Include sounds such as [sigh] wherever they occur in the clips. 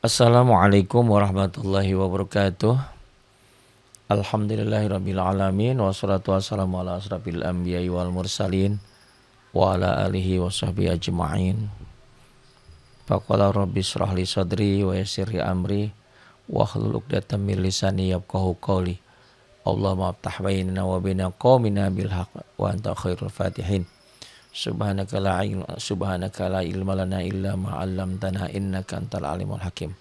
Assalamualaikum warahmatullahi wabarakatuh. Alhamdulillahirabbil alamin wassalatu wassalamu ala asrafil anbiya'i wal mursalin wa ala alihi washabi ajmain. Faqala rabbi israh li sadri wa yassir amri wa hlul 'uqdatam min lisani yafqahu qawli. Allahumma aftah bainana wa bina qaumina bil haqq wa anta khairul fatihin. Subhanaka la ilma subhanaka la ilma lana illa ma 'allamtana innaka antal alimul hakim.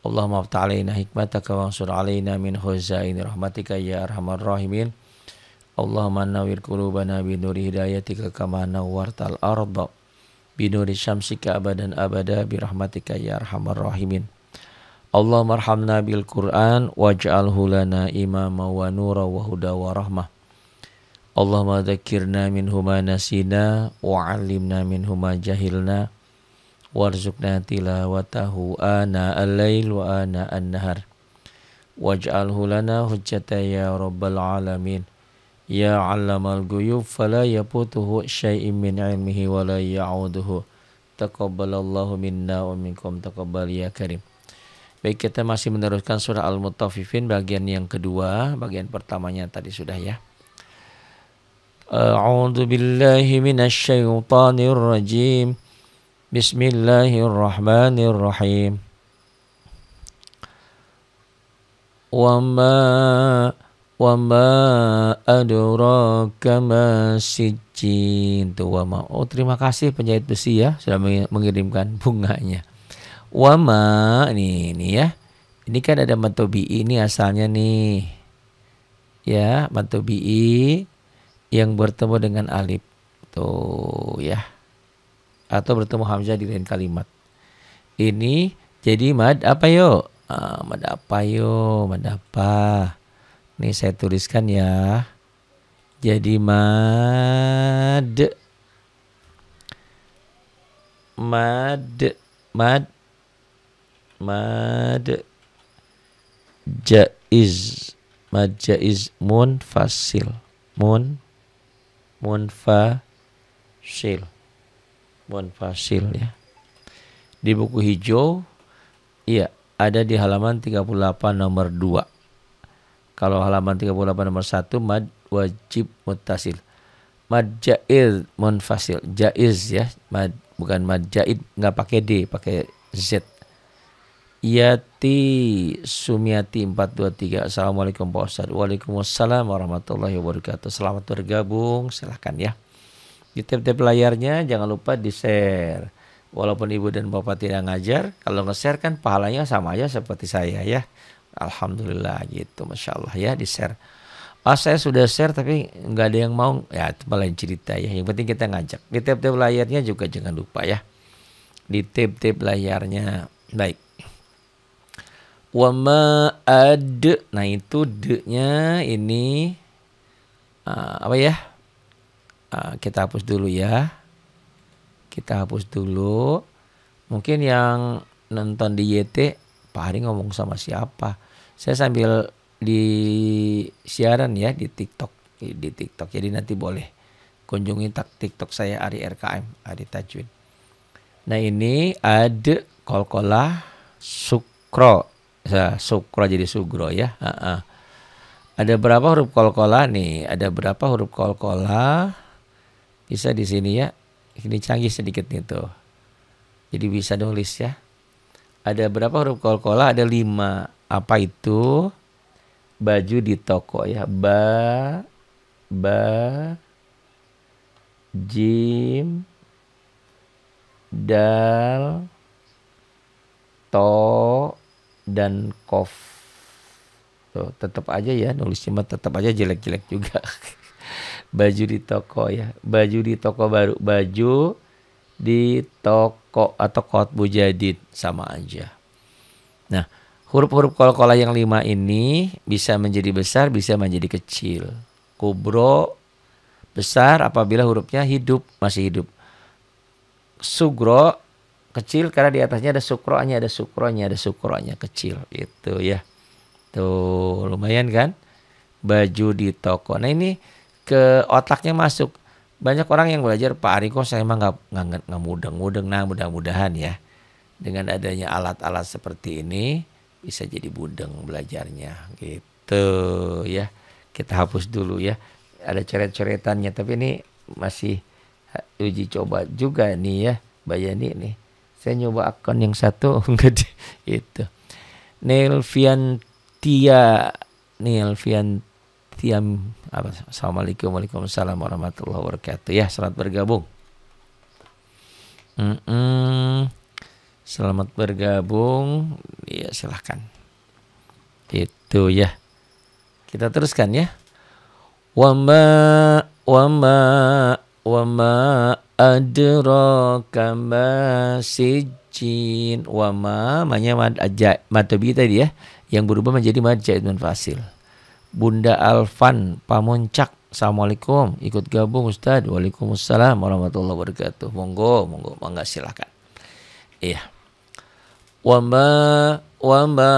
Allahumma afta alaina hikmataka wa ansur alaina min huzaini rahmatika ya arhamar rahimin. Allahumma nawwir qulubana bi nuri hidayatika kama nawwartal arda bi nuri syamsika abadan abada bi rahmatika ya arhamar rahimin. Allahumma arhamna bil Qur'an waj'alhu lana imama wa nura wa huda wa rahmah. Allahumma dzakirna minhuma nasina wa 'allimna minhuma jahilna warzuqna tilawatahu ana al-lail wa ana an-nahar waj'alhu lana hujjata ya rabbal alamin ya 'allamal ghuyub fala yaputuhu syai'un min 'ilmihi wa la ya'uduhu taqabbalallahu minna wa minkum taqabbal ya karim Baik kita masih meneruskan surah Al-Mutaffifin bagian yang kedua, bagian pertamanya tadi sudah ya. أعوذ بالله من الشيطان الرجيم بسم الله الرحمن الرحيم وما وما ma ما سجين wa wama oh terima kasih penjahit besi ya sudah mengirimkan bunganya wama ini ini ya ini kan ada matobi ini asalnya nih ya matobi yang bertemu dengan alif tuh ya atau bertemu hamzah di lain kalimat ini jadi mad apa yo ah, mad apa yo mad apa ini saya tuliskan ya jadi mad mad mad mad jaiz mad jaiz fasil mun munfasil. Munfasil ya. Di buku hijau iya ada di halaman 38 nomor 2. Kalau halaman 38 nomor 1 mad wajib mutasil. Mad jaiz munfasil. Jaiz ya. Mad bukan mad jaid nggak pakai d, pakai z. Yati Sumiati 423 Assalamualaikum Pak Ustaz Waalaikumsalam warahmatullahi wabarakatuh Selamat bergabung silahkan ya Di tiap-tiap layarnya jangan lupa di share Walaupun ibu dan bapak tidak ngajar Kalau nge-share kan pahalanya sama aja seperti saya ya Alhamdulillah gitu Masya Allah ya di share Ah saya sudah share tapi nggak ada yang mau Ya itu yang cerita ya Yang penting kita ngajak Di tiap-tiap layarnya juga jangan lupa ya Di tiap-tiap layarnya Baik Wama ad. Nah itu de nya ini uh, apa ya? Uh, kita hapus dulu ya. Kita hapus dulu. Mungkin yang nonton di YT, Pak Hari ngomong sama siapa? Saya sambil di siaran ya di TikTok di TikTok. Jadi nanti boleh kunjungi tak TikTok saya Ari RKM Ari Tajwin Nah ini ad kolkola sukro sukro jadi sugro ya. Uh -uh. Ada berapa huruf kolkola nih? Ada berapa huruf kolkola? Bisa di sini ya. Ini canggih sedikit nih tuh. Jadi bisa nulis ya. Ada berapa huruf kolkola? Ada lima. Apa itu? Baju di toko ya. Ba, ba, jim, dal, to, dan kof Tuh, tetap aja ya nulis mah tetap aja jelek-jelek juga [laughs] baju di toko ya baju di toko baru baju di toko atau kotbu jadid sama aja nah huruf-huruf kol-kola yang lima ini bisa menjadi besar bisa menjadi kecil kubro besar apabila hurufnya hidup masih hidup sugro kecil karena di atasnya ada sukronya, ada sukronya, ada sukronya kecil itu ya. Tuh lumayan kan? Baju di toko. Nah ini ke otaknya masuk. Banyak orang yang belajar Pak Ariko saya emang nggak nggak mudeng-mudeng. Nah mudah-mudahan ya dengan adanya alat-alat seperti ini bisa jadi budeng belajarnya gitu ya. Kita hapus dulu ya. Ada coret-coretannya tapi ini masih uji coba juga nih ya Bayani nih saya nyoba akun yang satu [laughs] enggak di, itu Nelviantia Nelviantia apa Assalamualaikum Waalaikumsalam warahmatullahi wabarakatuh ya selamat bergabung mm -mm. selamat bergabung ya silahkan itu ya kita teruskan ya wama wama wama adraka ma sijin wa ma manya mad matobi tadi ya yang berubah menjadi mad jaidun fasil Bunda Alfan Pamuncak Assalamualaikum ikut gabung Ustaz Waalaikumsalam warahmatullahi wabarakatuh monggo monggo mangga silakan iya wa ma wa ma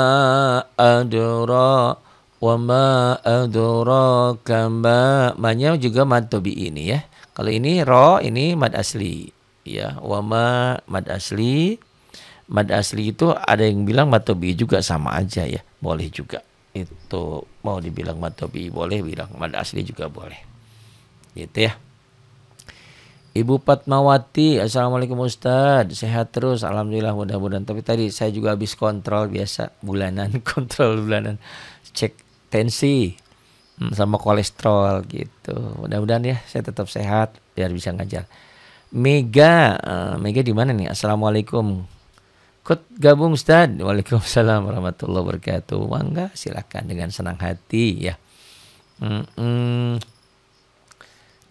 adra wa ma adra kama manya juga matobi ini ya kalau ini ro ini mad asli ya. Wama mad asli. Mad asli itu ada yang bilang mad tobi juga sama aja ya. Boleh juga. Itu mau dibilang mad tobi boleh, bilang mad asli juga boleh. Gitu ya. Ibu Fatmawati, Assalamualaikum Ustadz, sehat terus, Alhamdulillah mudah-mudahan. Tapi tadi saya juga habis kontrol biasa, bulanan, [laughs] kontrol bulanan, cek tensi, Hmm. sama kolesterol gitu. Mudah-mudahan ya saya tetap sehat biar bisa ngajar. Mega, uh, Mega di mana nih? Assalamualaikum. kut gabung Ustaz. Waalaikumsalam warahmatullahi wabarakatuh. Mangga silakan dengan senang hati ya. Mm -mm.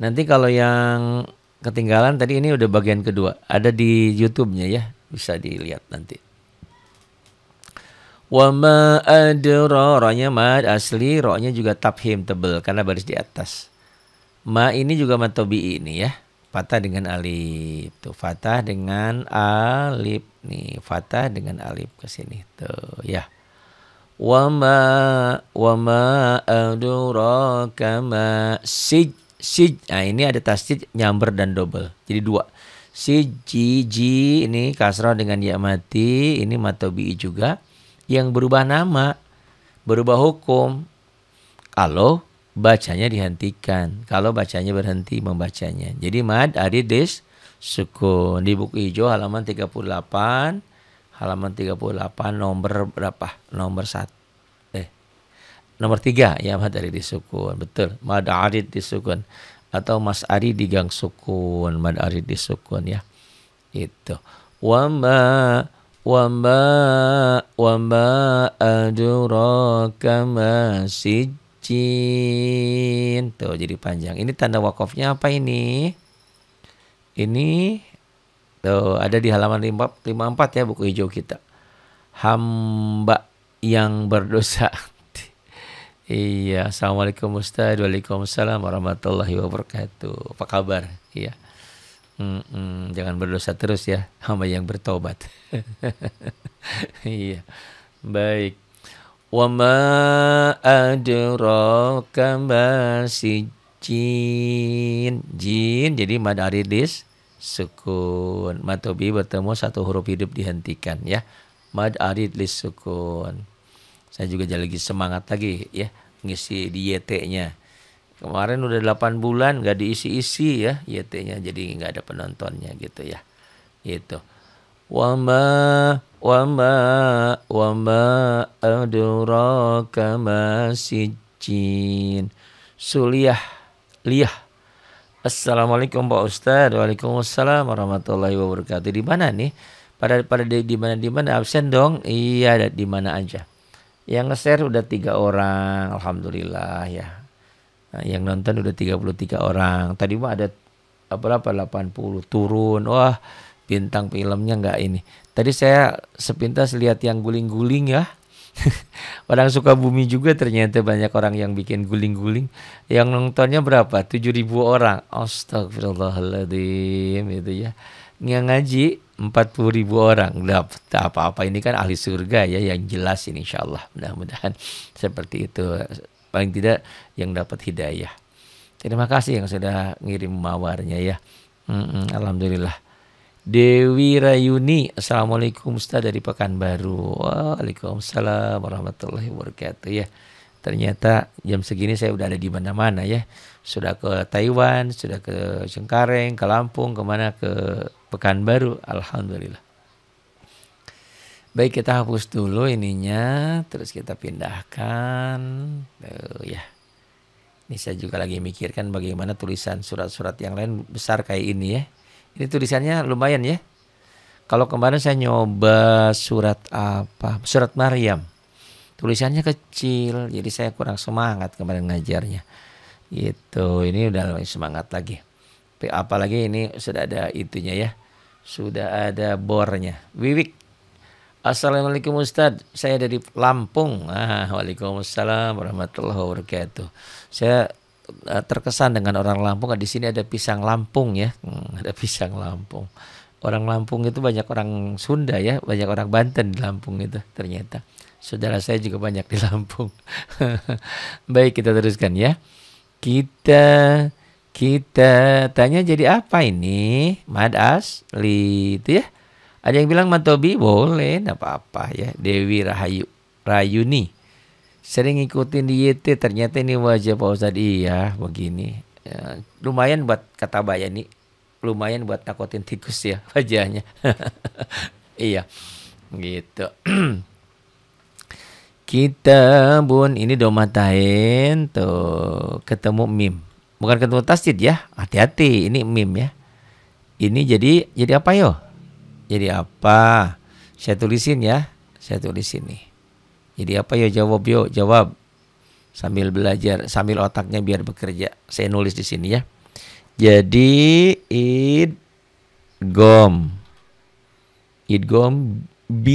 Nanti kalau yang ketinggalan tadi ini udah bagian kedua. Ada di YouTube-nya ya, bisa dilihat nanti. Wa ma adra ronya mad asli, ronya juga tabhim tebel karena baris di atas. Ma ini juga mad ini ya. Fatah dengan alif. Tuh fatah dengan alif nih. Fatah dengan alif ke sini. Tuh ya. Wama wama wa ma adraka ma sij sij. Nah, ini ada tasjid nyamber dan double. Jadi dua si ji ji ini kasroh dengan ya mati ini matobi juga yang berubah nama, berubah hukum kalau bacanya dihentikan, kalau bacanya berhenti membacanya. Jadi mad aridis sukun di buku hijau halaman 38 halaman 38 nomor berapa? Nomor 1 eh nomor 3 ya mad aridis sukun. Betul. Mad aridis sukun atau mas ari di gang sukun, mad aridis sukun ya. Itu. Wa wamba wama أدراك ما sijjin. Tuh jadi panjang. Ini tanda wakofnya apa ini? Ini tuh ada di halaman 54 ya buku hijau kita. Hamba yang berdosa. [laughs] iya, Assalamualaikum Ustaz. Waalaikumsalam warahmatullahi wabarakatuh. Apa kabar? Iya. Mm-mm, jangan berdosa terus ya hamba yang bertobat. [laughs] iya. Baik. Wa ma adraka masijin. Jin jadi mad aridis sukun. Matobi bertemu satu huruf hidup dihentikan ya. Mad Aridis sukun. Saya juga jadi lagi semangat lagi ya ngisi di nya Kemarin udah 8 bulan nggak diisi-isi ya YT-nya jadi nggak ada penontonnya gitu ya. Gitu. Wama wama wama adraka masijin. Suliah liah. Assalamualaikum Pak Ustaz. Waalaikumsalam warahmatullahi wabarakatuh. Di mana nih? Pada pada di mana di mana absen dong? Iya, di mana aja. Yang nge-share udah tiga orang, alhamdulillah ya Nah, yang nonton udah 33 orang tadi mah ada eh, berapa 80 turun wah bintang filmnya nggak ini tadi saya sepintas lihat yang guling-guling ya [laughs] orang bumi juga ternyata banyak orang yang bikin guling-guling yang nontonnya berapa 7000 orang astagfirullahaladzim itu ya yang ngaji puluh ribu orang Dapat apa-apa ini kan ahli surga ya yang jelas ini insya mudah-mudahan [laughs] seperti itu paling tidak yang dapat hidayah. Terima kasih yang sudah ngirim mawarnya ya. Mm-mm, Alhamdulillah. Dewi Rayuni, Assalamualaikum Ustaz dari Pekanbaru. Waalaikumsalam warahmatullahi wabarakatuh ya. Ternyata jam segini saya udah ada di mana-mana ya. Sudah ke Taiwan, sudah ke Cengkareng, ke Lampung, kemana ke Pekanbaru. Alhamdulillah. Baik kita hapus dulu ininya, terus kita pindahkan. Tuh, ya. Ini saya juga lagi mikirkan bagaimana tulisan surat-surat yang lain besar kayak ini ya. Ini tulisannya lumayan ya. Kalau kemarin saya nyoba surat apa? Surat Maryam. Tulisannya kecil, jadi saya kurang semangat kemarin ngajarnya. Gitu, ini udah lebih semangat lagi. Apalagi ini sudah ada itunya ya. Sudah ada bornya. Wiwik Assalamualaikum Ustadz, saya dari Lampung. Ah, Waalaikumsalam warahmatullahi wabarakatuh. Saya eh, terkesan dengan orang Lampung. Di sini ada pisang Lampung ya, hmm, ada pisang Lampung. Orang Lampung itu banyak orang Sunda ya, banyak orang Banten di Lampung itu ternyata. Saudara saya juga banyak di Lampung. [laughs] Baik kita teruskan ya. Kita kita tanya jadi apa ini? Mad asli itu ya. Ada yang bilang Mantobi boleh, enggak apa-apa ya. Dewi Rahayu Rayuni. Sering ngikutin di YT, ternyata ini wajah Pak Ustadz. Iya, begini. Ya, lumayan buat kata Baya nih. Lumayan buat takutin tikus ya [laughs] wajahnya. [laughs] iya, gitu. [clears throat] Kita bun ini domatain tuh ketemu mim. Bukan ketemu tasjid ya. Hati-hati ini mim ya. Ini jadi jadi apa yo? jadi apa? Saya tulisin ya, saya tulisin nih. Jadi apa ya jawab yo jawab sambil belajar sambil otaknya biar bekerja. Saya nulis di sini ya. Jadi id id gom gom idgom idgom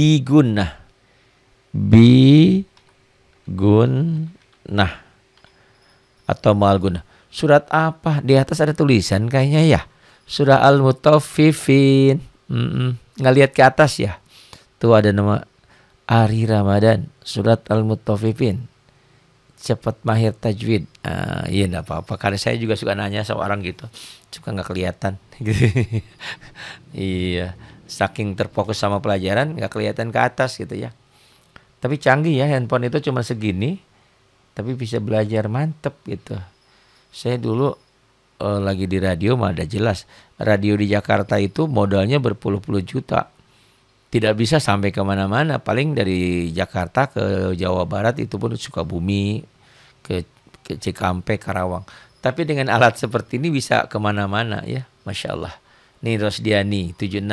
bi bigunnah atau malgunah. Surat apa? Di atas ada tulisan kayaknya ya. Surah Al-Mutaffifin. Mm -mm ngelihat ke atas ya. Tuh ada nama Ari Ramadan, Surat al mutawifin Cepat mahir tajwid. Uh, iya enggak apa-apa. Karena saya juga suka nanya sama orang gitu. Suka nggak kelihatan [laughs] iya, saking terfokus sama pelajaran nggak kelihatan ke atas gitu ya. Tapi canggih ya handphone itu cuma segini tapi bisa belajar mantep gitu. Saya dulu uh, lagi di radio mah ada jelas radio di Jakarta itu modalnya berpuluh-puluh juta. Tidak bisa sampai kemana-mana. Paling dari Jakarta ke Jawa Barat itu pun Sukabumi, ke, ke Cikampek, Karawang. Tapi dengan alat seperti ini bisa kemana-mana ya. Masya Allah. Ini Rosdiani 76.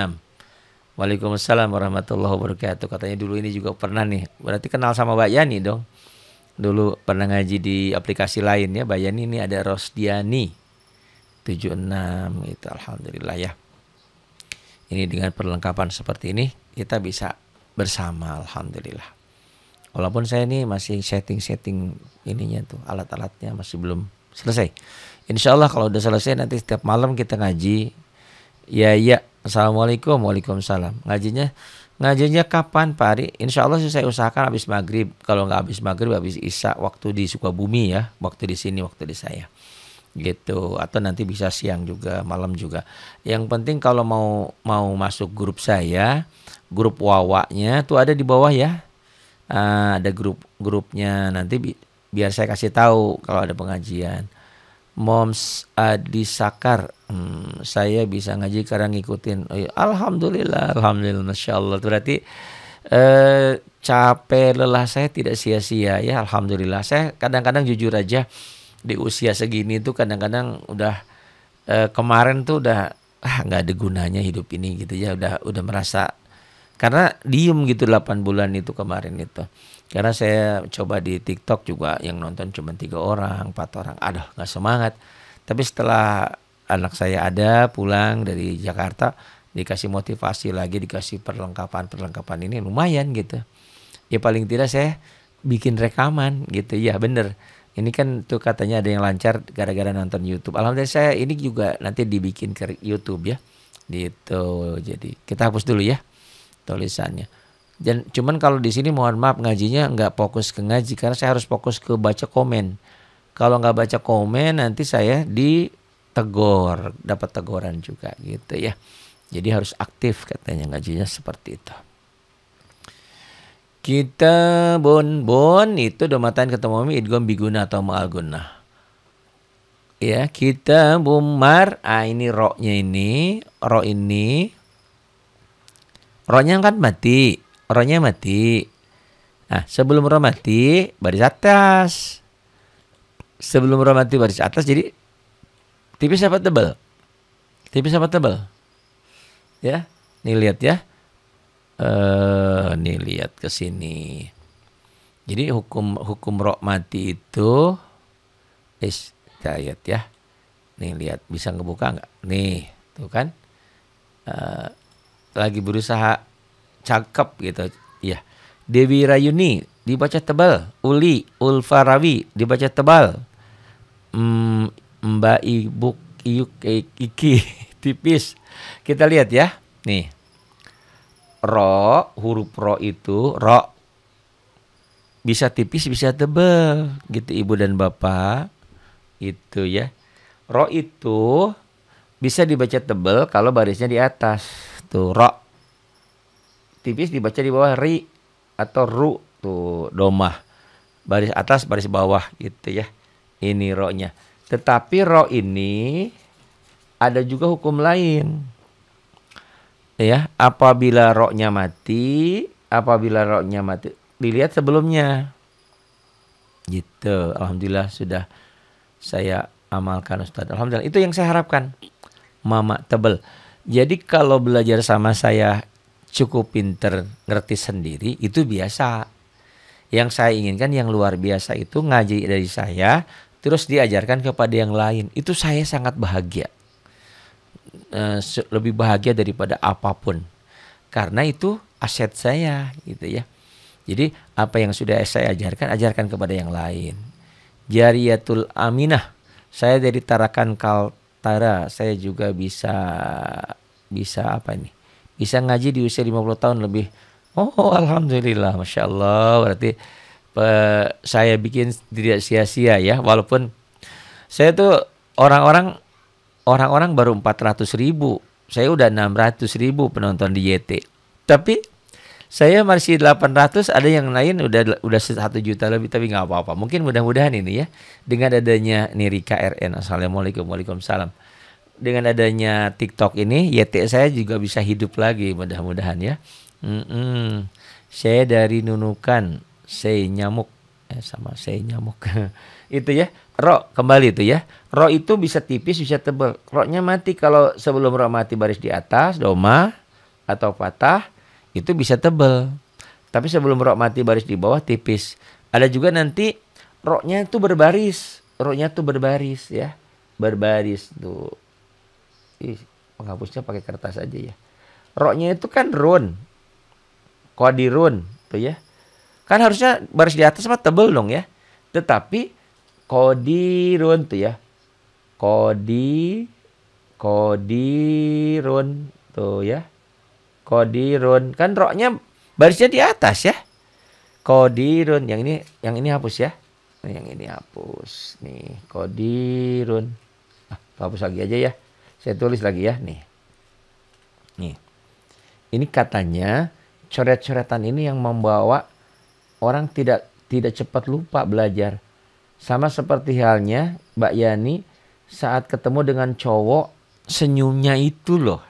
Waalaikumsalam warahmatullahi wabarakatuh. Katanya dulu ini juga pernah nih. Berarti kenal sama Mbak Yani dong. Dulu pernah ngaji di aplikasi lain ya. Mbak Yani ini ada Rosdiani 76 itu alhamdulillah ya. Ini dengan perlengkapan seperti ini kita bisa bersama alhamdulillah. Walaupun saya ini masih setting-setting ininya tuh alat-alatnya masih belum selesai. Insya Allah kalau udah selesai nanti setiap malam kita ngaji. Ya ya, assalamualaikum, waalaikumsalam. Ngajinya ngajinya kapan Pak Ari? Insya Allah saya usahakan habis maghrib. Kalau nggak habis maghrib habis isya waktu di Sukabumi ya, waktu di sini, waktu di saya gitu atau nanti bisa siang juga malam juga yang penting kalau mau mau masuk grup saya grup wawanya tuh ada di bawah ya uh, ada grup grupnya nanti bi biar saya kasih tahu kalau ada pengajian moms adi sakar hmm, saya bisa ngaji karena ngikutin oh, iya. alhamdulillah alhamdulillah masya allah berarti eh, capek lelah saya tidak sia-sia ya alhamdulillah saya kadang-kadang jujur aja di usia segini tuh kadang-kadang udah eh, kemarin tuh udah ah nggak ada gunanya hidup ini gitu ya udah udah merasa karena diem gitu 8 bulan itu kemarin itu karena saya coba di TikTok juga yang nonton cuma tiga orang empat orang aduh nggak semangat tapi setelah anak saya ada pulang dari Jakarta dikasih motivasi lagi dikasih perlengkapan perlengkapan ini lumayan gitu ya paling tidak saya bikin rekaman gitu ya bener ini kan tuh katanya ada yang lancar gara-gara nonton YouTube. Alhamdulillah saya ini juga nanti dibikin ke YouTube ya. Gitu. Jadi kita hapus dulu ya tulisannya. Dan cuman kalau di sini mohon maaf ngajinya nggak fokus ke ngaji karena saya harus fokus ke baca komen. Kalau nggak baca komen nanti saya ditegor, dapat teguran juga gitu ya. Jadi harus aktif katanya ngajinya seperti itu. Kita bon bon itu domatan ketemu mi idgom biguna atau maalguna. Ya, kita bumar. Ah ini roknya ini, rok ini. Roknya kan mati, roknya mati. Nah, sebelum rok mati baris atas. Sebelum rok mati baris atas jadi tipis apa tebal? Tipis apa tebal? Ya, nih lihat ya eh nih lihat ke sini. Jadi hukum hukum rok mati itu is diet ya. Nih lihat bisa ngebuka nggak? Nih tuh kan uh, lagi berusaha cakep gitu ya. Dewi Rayuni dibaca tebal, Uli Ulfarawi dibaca tebal, mm, Mbak Ibu Iuk eh, Iki [laughs] tipis. Kita lihat ya, nih ro huruf ro itu ro bisa tipis bisa tebel gitu ibu dan bapak itu ya ro itu bisa dibaca tebel kalau barisnya di atas tuh ro tipis dibaca di bawah ri atau ru tuh domah baris atas baris bawah gitu ya ini ro nya tetapi ro ini ada juga hukum lain ya apabila roknya mati apabila roknya mati dilihat sebelumnya gitu alhamdulillah sudah saya amalkan Ustaz alhamdulillah itu yang saya harapkan mama tebel jadi kalau belajar sama saya cukup pinter ngerti sendiri itu biasa yang saya inginkan yang luar biasa itu ngaji dari saya terus diajarkan kepada yang lain itu saya sangat bahagia uh, lebih bahagia daripada apapun karena itu aset saya gitu ya jadi apa yang sudah saya ajarkan ajarkan kepada yang lain jariyatul aminah saya dari Tarakan Kaltara saya juga bisa bisa apa ini bisa ngaji di usia 50 tahun lebih oh alhamdulillah masya Allah berarti saya bikin tidak sia-sia ya walaupun saya tuh orang-orang orang-orang baru 400 ribu. Saya udah 600 ribu penonton di YT. Tapi saya masih 800 ada yang lain udah udah satu juta lebih tapi nggak apa-apa mungkin mudah-mudahan ini ya dengan adanya Nirika RN assalamualaikum waalaikumsalam dengan adanya TikTok ini YT saya juga bisa hidup lagi mudah-mudahan ya mm -mm. saya dari nunukan saya nyamuk eh, sama saya nyamuk [laughs] itu ya Ro kembali itu ya. Ro itu bisa tipis bisa tebal. Roknya mati kalau sebelum ro mati baris di atas doma atau patah itu bisa tebal. Tapi sebelum ro mati baris di bawah tipis. Ada juga nanti roknya itu berbaris. Roknya tuh berbaris ya. Berbaris tuh. Ih, penghapusnya pakai kertas aja ya. Roknya itu kan run. Kodirun tuh ya. Kan harusnya baris di atas mah tebel dong ya. Tetapi kodirun tuh ya kodi kodirun tuh ya kodirun kan roknya barisnya di atas ya kodirun yang ini yang ini hapus ya yang ini hapus nih kodirun ah, hapus lagi aja ya saya tulis lagi ya nih nih ini katanya coret-coretan ini yang membawa orang tidak tidak cepat lupa belajar sama seperti halnya Mbak Yani saat ketemu dengan cowok senyumnya itu loh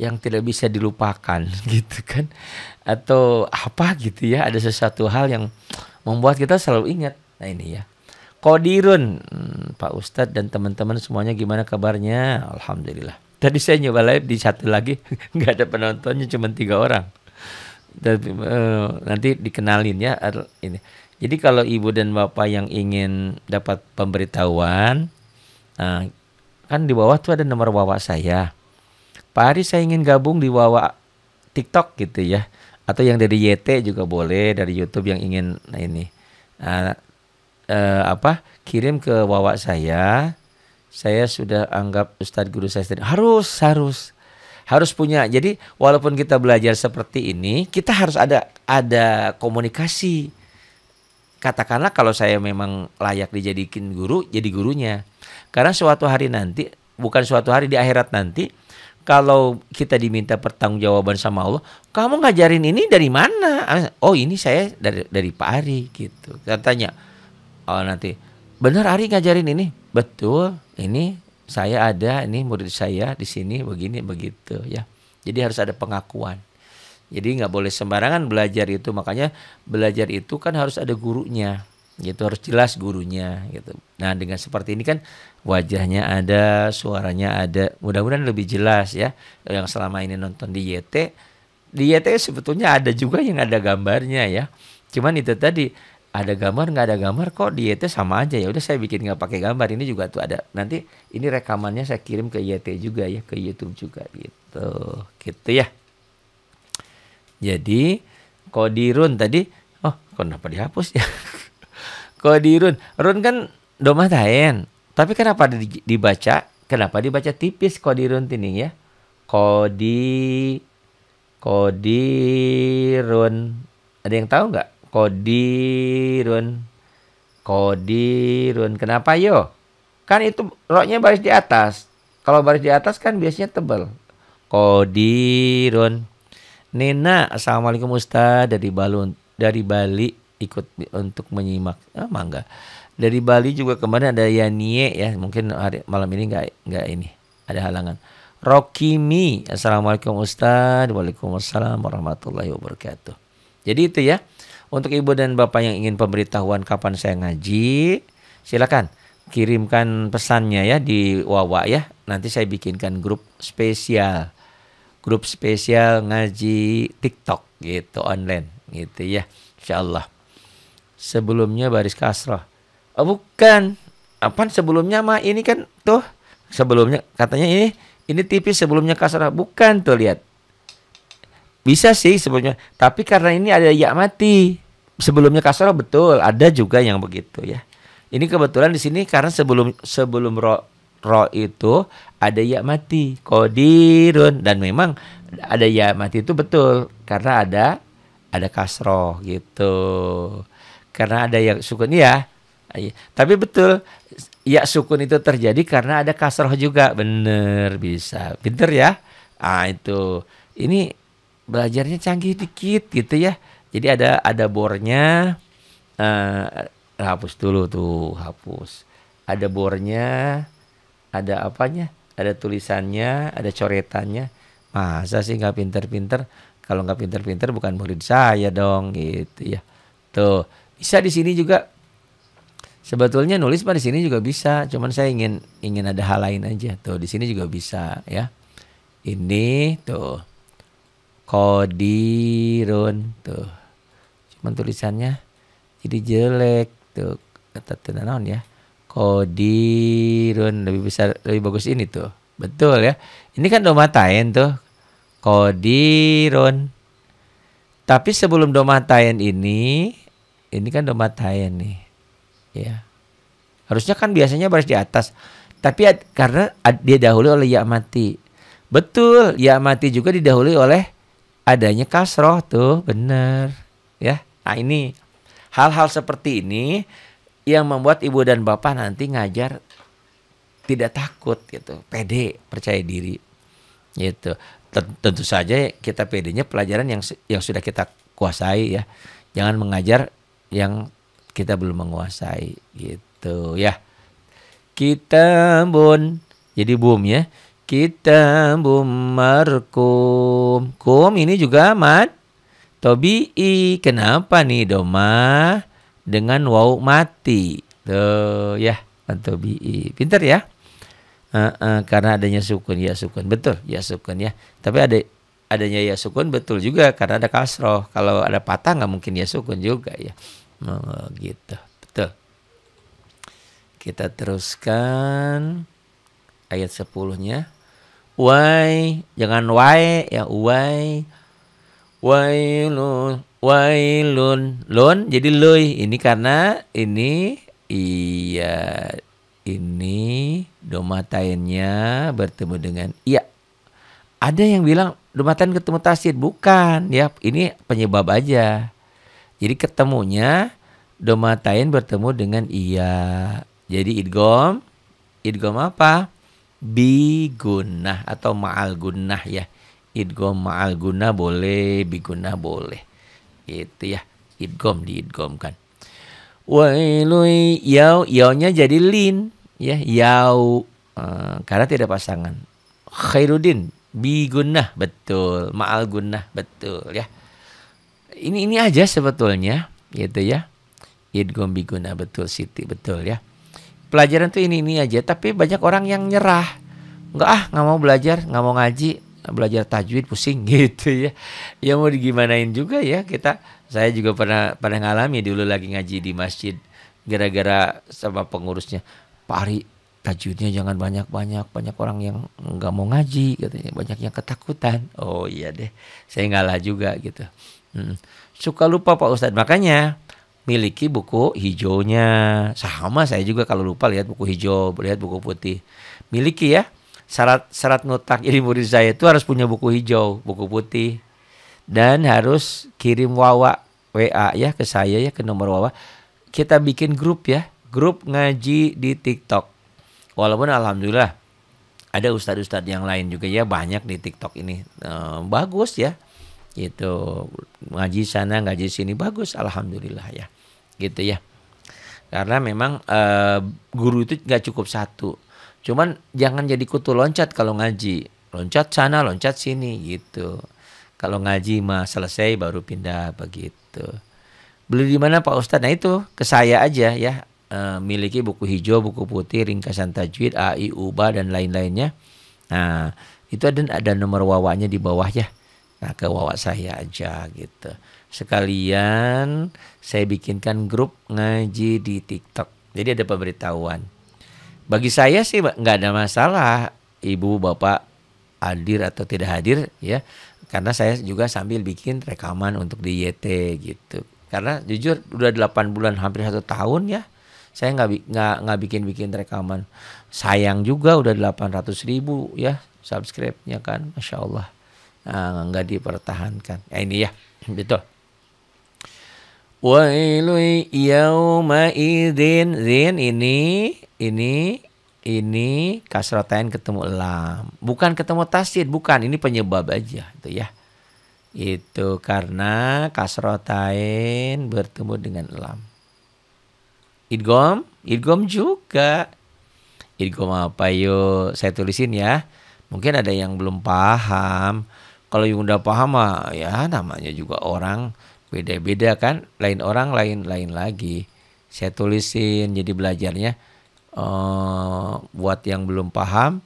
yang tidak bisa dilupakan [laughs] gitu kan atau apa gitu ya ada sesuatu hal yang membuat kita selalu ingat nah ini ya Kodirun hmm, Pak Ustadz dan teman-teman semuanya gimana kabarnya Alhamdulillah tadi saya nyoba live di satu lagi [laughs] nggak ada penontonnya cuma tiga orang dan, uh, eh, nanti dikenalin ya ini jadi kalau ibu dan bapak yang ingin dapat pemberitahuan, nah, kan di bawah tuh ada nomor wawa saya. Pak Ari saya ingin gabung di wawa TikTok gitu ya, atau yang dari YT juga boleh dari YouTube yang ingin nah ini. Nah, eh, apa kirim ke wawa saya saya sudah anggap ustadz guru saya sendiri. harus harus harus punya jadi walaupun kita belajar seperti ini kita harus ada ada komunikasi katakanlah kalau saya memang layak dijadikan guru, jadi gurunya. Karena suatu hari nanti, bukan suatu hari di akhirat nanti, kalau kita diminta pertanggungjawaban sama Allah, kamu ngajarin ini dari mana? Oh ini saya dari dari Pak Ari gitu. Katanya, oh nanti benar Ari ngajarin ini, betul. Ini saya ada, ini murid saya di sini begini begitu ya. Jadi harus ada pengakuan. Jadi nggak boleh sembarangan belajar itu. Makanya belajar itu kan harus ada gurunya gitu harus jelas gurunya gitu. Nah dengan seperti ini kan wajahnya ada, suaranya ada. Mudah-mudahan lebih jelas ya. Yang selama ini nonton di YT, di YT sebetulnya ada juga yang ada gambarnya ya. Cuman itu tadi ada gambar nggak ada gambar kok di YT sama aja ya. Udah saya bikin nggak pakai gambar ini juga tuh ada. Nanti ini rekamannya saya kirim ke YT juga ya ke YouTube juga gitu. Gitu ya. Jadi kodirun tadi, oh kenapa dihapus ya? kodirun, [laughs] run kan domah tayen. Tapi kenapa dibaca? Kenapa dibaca tipis kodirun ini ya? Kodi kodirun. Ada yang tahu nggak? Kodirun. Kodirun. Kenapa yo? Kan itu roknya baris di atas. Kalau baris di atas kan biasanya tebal. Kodirun. Nena, assalamualaikum Ustaz dari Bali dari Bali ikut untuk menyimak. Ah, mangga. Dari Bali juga kemarin ada Yanie ya, mungkin hari malam ini nggak nggak ini ada halangan. Rocky Rokimi, assalamualaikum Ustaz, waalaikumsalam warahmatullahi wabarakatuh. Jadi itu ya untuk ibu dan bapak yang ingin pemberitahuan kapan saya ngaji, silakan kirimkan pesannya ya di Wawa ya. Nanti saya bikinkan grup spesial grup spesial ngaji TikTok gitu online gitu ya. Insyaallah. Sebelumnya baris kasrah. Oh, bukan. Apaan sebelumnya mah ini kan tuh sebelumnya katanya ini ini tipis sebelumnya kasrah. Bukan tuh lihat. Bisa sih sebelumnya, tapi karena ini ada ya mati. Sebelumnya kasrah betul, ada juga yang begitu ya. Ini kebetulan di sini karena sebelum sebelum ro, ro itu ada ya mati kodirun dan memang ada ya mati itu betul karena ada ada kasroh gitu karena ada yang sukun ya tapi betul ya sukun itu terjadi karena ada kasroh juga bener bisa pinter ya ah itu ini belajarnya canggih dikit gitu ya jadi ada ada bornya eh, hapus dulu tuh hapus ada bornya ada apanya ada tulisannya ada coretannya masa sih nggak pinter-pinter kalau nggak pinter-pinter bukan murid saya dong gitu ya tuh bisa di sini juga sebetulnya nulis pada di sini juga bisa cuman saya ingin ingin ada hal lain aja tuh di sini juga bisa ya ini tuh kodirun tuh cuman tulisannya jadi jelek tuh kata tenanon ya Kodirun lebih besar lebih bagus ini tuh. Betul ya. Ini kan domatain tuh. Kodirun. Tapi sebelum domatain ini, ini kan domatain nih. Ya. Harusnya kan biasanya baris di atas. Tapi ad, karena ad, dia dahulu oleh ya mati. Betul, ya mati juga didahului oleh adanya kasroh tuh, bener Ya. Nah, ini hal-hal seperti ini yang membuat ibu dan bapak nanti ngajar tidak takut gitu, pede, percaya diri gitu. Tentu saja kita pedenya pelajaran yang yang sudah kita kuasai ya. Jangan mengajar yang kita belum menguasai gitu ya. Kita bun jadi bum ya. Kita bum markum. Kum ini juga mat. Tobi i kenapa nih doma? dengan wau mati. Tuh ya atau bi. Pinter ya. Uh, uh, karena adanya sukun ya sukun betul ya sukun ya tapi ada adanya ya sukun betul juga karena ada kasroh kalau ada patah nggak mungkin ya sukun juga ya oh, gitu betul kita teruskan ayat sepuluhnya wai jangan wai ya wai wailu wailun lun jadi loy ini karena ini iya ini domatainnya bertemu dengan iya ada yang bilang domatain ketemu tasdid bukan ya ini penyebab aja jadi ketemunya domatain bertemu dengan iya jadi idgom idgom apa bigunah atau ma'al gunnah ya idgom ma'al gunnah boleh bigunah boleh Gitu ya. Idgom diidgomkan. Wailui yau yau nya jadi lin ya yau uh, karena tidak pasangan. Khairudin bi gunnah betul, ma'al gunnah betul ya. Ini ini aja sebetulnya gitu ya. Idgom bi gunnah betul Siti betul ya. Pelajaran tuh ini ini aja tapi banyak orang yang nyerah. Enggak ah, nggak mau belajar, nggak mau ngaji, belajar tajwid pusing [laughs] gitu ya ya mau digimanain juga ya kita saya juga pernah pernah ngalami dulu lagi ngaji di masjid gara-gara sama pengurusnya Pak Ari tajwidnya jangan banyak-banyak banyak orang yang nggak mau ngaji katanya banyak yang ketakutan oh iya deh saya ngalah juga gitu hmm. suka lupa Pak Ustadz makanya miliki buku hijaunya sama saya juga kalau lupa lihat buku hijau lihat buku putih miliki ya syarat syarat mutlak jadi murid saya itu harus punya buku hijau, buku putih dan harus kirim wawa WA ya ke saya ya ke nomor wawa. Kita bikin grup ya, grup ngaji di TikTok. Walaupun alhamdulillah ada ustadz-ustadz yang lain juga ya banyak di TikTok ini. Ehm, bagus ya. itu ngaji sana, ngaji sini bagus alhamdulillah ya. Gitu ya. Karena memang e, guru itu nggak cukup satu Cuman jangan jadi kutu loncat kalau ngaji. Loncat sana, loncat sini gitu. Kalau ngaji mah selesai baru pindah begitu. Beli di mana Pak Ustadz? Nah itu ke saya aja ya. E, miliki buku hijau, buku putih, ringkasan tajwid, AI, UBA dan lain-lainnya. Nah itu ada ada nomor wawanya di bawah ya. Nah ke wawat saya aja gitu. Sekalian saya bikinkan grup ngaji di TikTok. Jadi ada pemberitahuan bagi saya sih nggak ada masalah ibu bapak hadir atau tidak hadir ya karena saya juga sambil bikin rekaman untuk di YT gitu karena jujur udah 8 bulan hampir satu tahun ya saya nggak nggak nggak bikin bikin rekaman sayang juga udah delapan ratus ribu ya subscribe-nya kan masya Allah nah, nggak dipertahankan ya, ini ya betul [clears throat] gitu. Wailu yauma idin zin ini ini ini kasrotain ketemu lam. Bukan ketemu tasir, bukan. Ini penyebab aja itu ya. Itu karena kasrotain bertemu dengan lam. Idgom, idgom juga. Idgom apa yuk? Saya tulisin ya. Mungkin ada yang belum paham. Kalau yang udah paham ya namanya juga orang beda-beda kan. Lain orang lain-lain lagi. Saya tulisin jadi belajarnya uh, buat yang belum paham,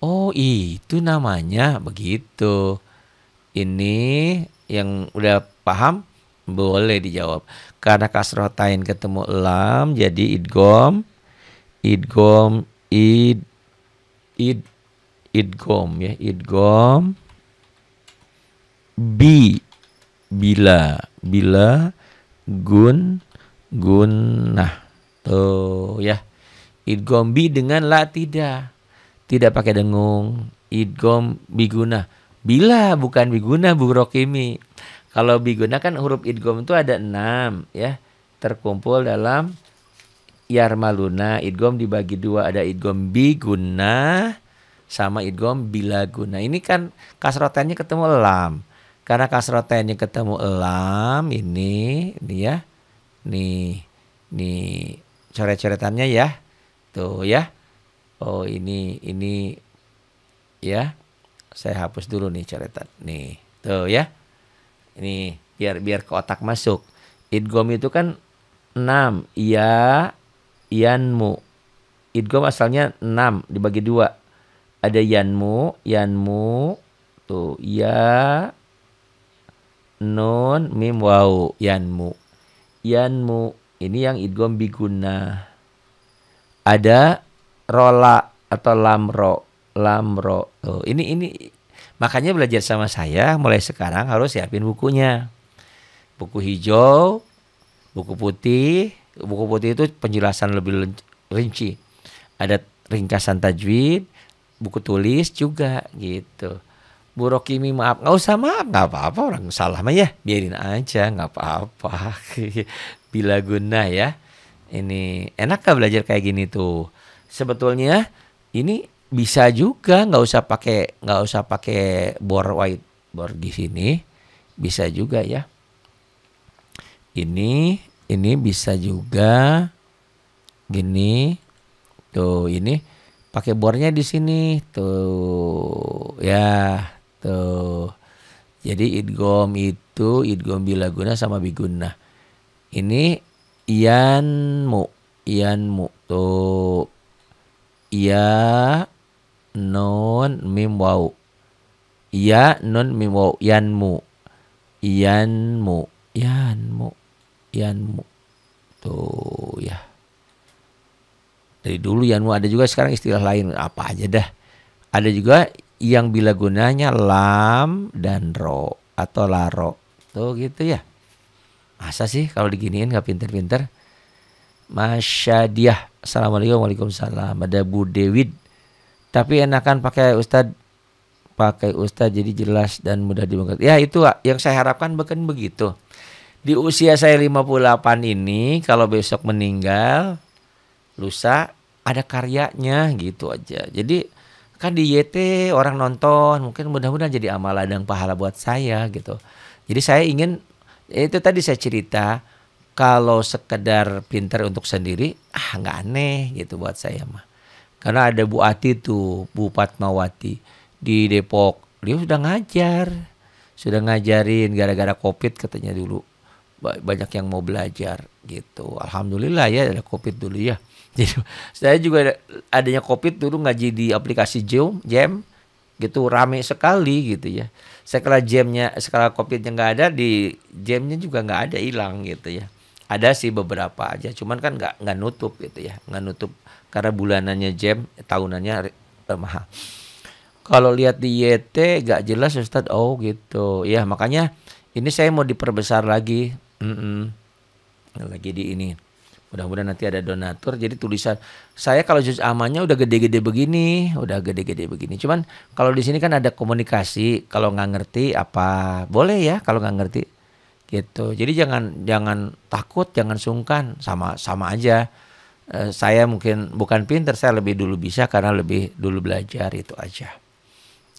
oh itu namanya begitu. Ini yang udah paham boleh dijawab. Karena tain ketemu lam jadi idgom, idgom id id idgom ya idgom bi bila bila gun nah tuh ya Idgom bi dengan la tidak. Tidak pakai dengung. Idgom biguna. Bila bukan biguna Bu Rokimi. Kalau biguna kan huruf idgom itu ada enam ya. Terkumpul dalam yarmaluna. Idgom dibagi dua. Ada idgom biguna sama idgom bila guna. Ini kan kasrotannya ketemu lam. Karena kasrotannya ketemu lam ini, ini ya. Nih, nih coret-coretannya ya Tuh gitu, ya. Oh ini ini ya. Saya hapus dulu nih coretan. Nih. Tuh ya. Ini biar biar ke otak masuk. Idgom itu kan enam Iya yanmu. Idgom asalnya enam dibagi dua. Ada yanmu, yanmu. Tuh, ya nun mim wau yanmu yanmu ini yang idgom biguna ada rola atau lamro lamro ro ini ini makanya belajar sama saya mulai sekarang harus siapin bukunya buku hijau buku putih buku putih itu penjelasan lebih rinci ada ringkasan tajwid buku tulis juga gitu Bu Rokimi maaf nggak usah maaf nggak apa-apa orang salah mah ya biarin aja nggak apa-apa [laughs] bila guna ya ini enak gak belajar kayak gini tuh sebetulnya ini bisa juga nggak usah pakai nggak usah pakai bor white bor di sini bisa juga ya ini ini bisa juga gini tuh ini pakai bornya di sini tuh ya tuh jadi idgom itu idgom bilaguna sama biguna ini Ianmu, ianmu tuh. Ia non mim wau. Ia non mim wau yanmu. Ianmu, ianmu, ianmu. Tuh ya. Dari dulu yanmu ada juga sekarang istilah lain apa aja dah. Ada juga yang bila gunanya lam dan ro atau laro. Tuh gitu ya. Masa sih kalau diginiin gak pinter-pinter? Masyadiah. Assalamualaikum Waalaikumsalam. Ada Bu Dewid. Tapi enakan pakai Ustadz pakai Ustadz jadi jelas dan mudah dimengerti. Ya itu yang saya harapkan bukan begitu. Di usia saya 58 ini kalau besok meninggal lusa ada karyanya gitu aja. Jadi kan di YT orang nonton mungkin mudah-mudahan jadi amalan dan pahala buat saya gitu. Jadi saya ingin itu tadi saya cerita kalau sekedar pintar untuk sendiri ah nggak aneh gitu buat saya mah karena ada Bu Ati tuh Bu Patmawati di Depok dia sudah ngajar sudah ngajarin gara-gara covid katanya dulu banyak yang mau belajar gitu alhamdulillah ya ada covid dulu ya [laughs] jadi saya juga adanya covid dulu ngaji di aplikasi Zoom Jam gitu rame sekali gitu ya sekala jamnya sekala kopinya nggak ada di jamnya juga nggak ada hilang gitu ya ada sih beberapa aja cuman kan nggak nggak nutup gitu ya nggak nutup karena bulanannya jam tahunannya eh, mahal kalau lihat di YT gak jelas Ustadz oh gitu ya makanya ini saya mau diperbesar lagi mm -mm. lagi di ini Mudah-mudahan nanti ada donatur. Jadi tulisan saya kalau juz amannya udah gede-gede begini, udah gede-gede begini. Cuman kalau di sini kan ada komunikasi. Kalau nggak ngerti apa boleh ya kalau nggak ngerti gitu. Jadi jangan jangan takut, jangan sungkan, sama sama aja. E, saya mungkin bukan pinter, saya lebih dulu bisa karena lebih dulu belajar itu aja.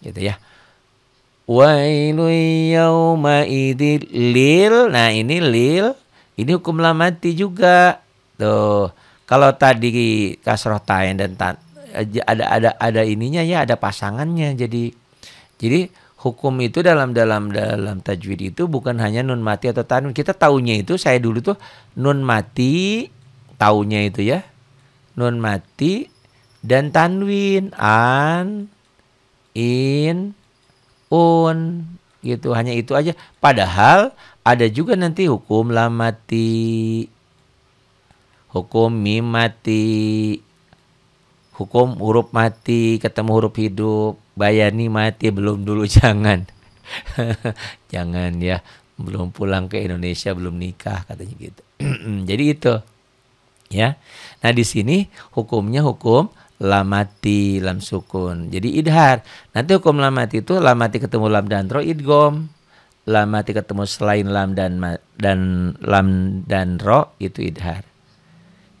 Gitu ya. Wailu yauma idil lil. Nah, ini lil ini hukum lamati juga. Tuh. Gitu. Kalau tadi kasroh tain dan tan, ada ada ada ininya ya, ada pasangannya. Jadi jadi hukum itu dalam dalam dalam tajwid itu bukan hanya nun mati atau tanwin. Kita taunya itu saya dulu tuh nun mati taunya itu ya. Nun mati dan tanwin an in un gitu hanya itu aja. Padahal ada juga nanti hukum lamati hukum mim mati hukum huruf mati ketemu huruf hidup bayani mati belum dulu [laughs] jangan [laughs] jangan ya belum pulang ke Indonesia belum nikah katanya gitu [clears throat] jadi itu ya nah di sini hukumnya hukum lamati lam sukun jadi idhar nanti hukum lamati itu lamati ketemu lam dan ro idgom lamati ketemu selain lam dan dan lam dan ro itu idhar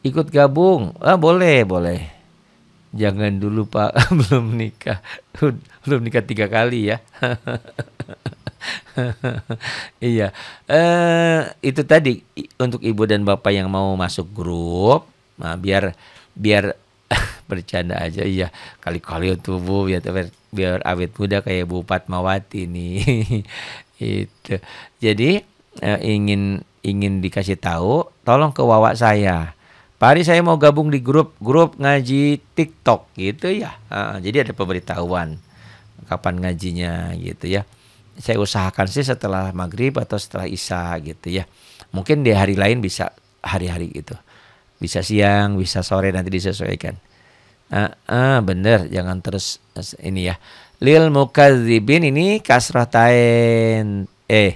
ikut gabung ah boleh boleh jangan dulu pak [laughs] belum nikah belum nikah tiga kali ya [laughs] iya eh itu tadi untuk ibu dan bapak yang mau masuk grup nah biar biar [laughs] bercanda aja iya kali-kali tubuh biar biar awet muda kayak Bu Fatmawati nih itu jadi eh, ingin ingin dikasih tahu tolong ke wawak saya Pak Ari saya mau gabung di grup grup ngaji TikTok gitu ya. Uh, jadi ada pemberitahuan kapan ngajinya gitu ya. Saya usahakan sih setelah maghrib atau setelah isya gitu ya. Mungkin di hari lain bisa hari-hari gitu. Bisa siang, bisa sore nanti disesuaikan. Ah, uh, bener jangan terus ini ya. Lil mukadzibin ini kasrotain eh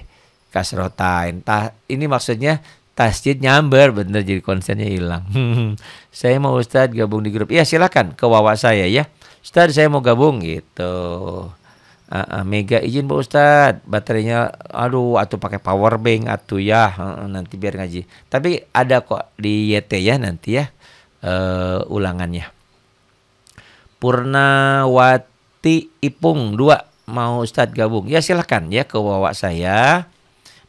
kasrotain. Tah, ini maksudnya tasjid nyamber bener jadi konsennya hilang. [laughs] saya mau Ustadz gabung di grup. Iya silakan ke wawa saya ya. Ustadz saya mau gabung gitu. Uh, uh, mega izin Pak Ustadz baterainya aduh atau pakai power bank atau ya uh, nanti biar ngaji tapi ada kok di YT ya nanti ya uh, ulangannya Purnawati Ipung dua mau Ustadz gabung ya silakan ya ke wawa saya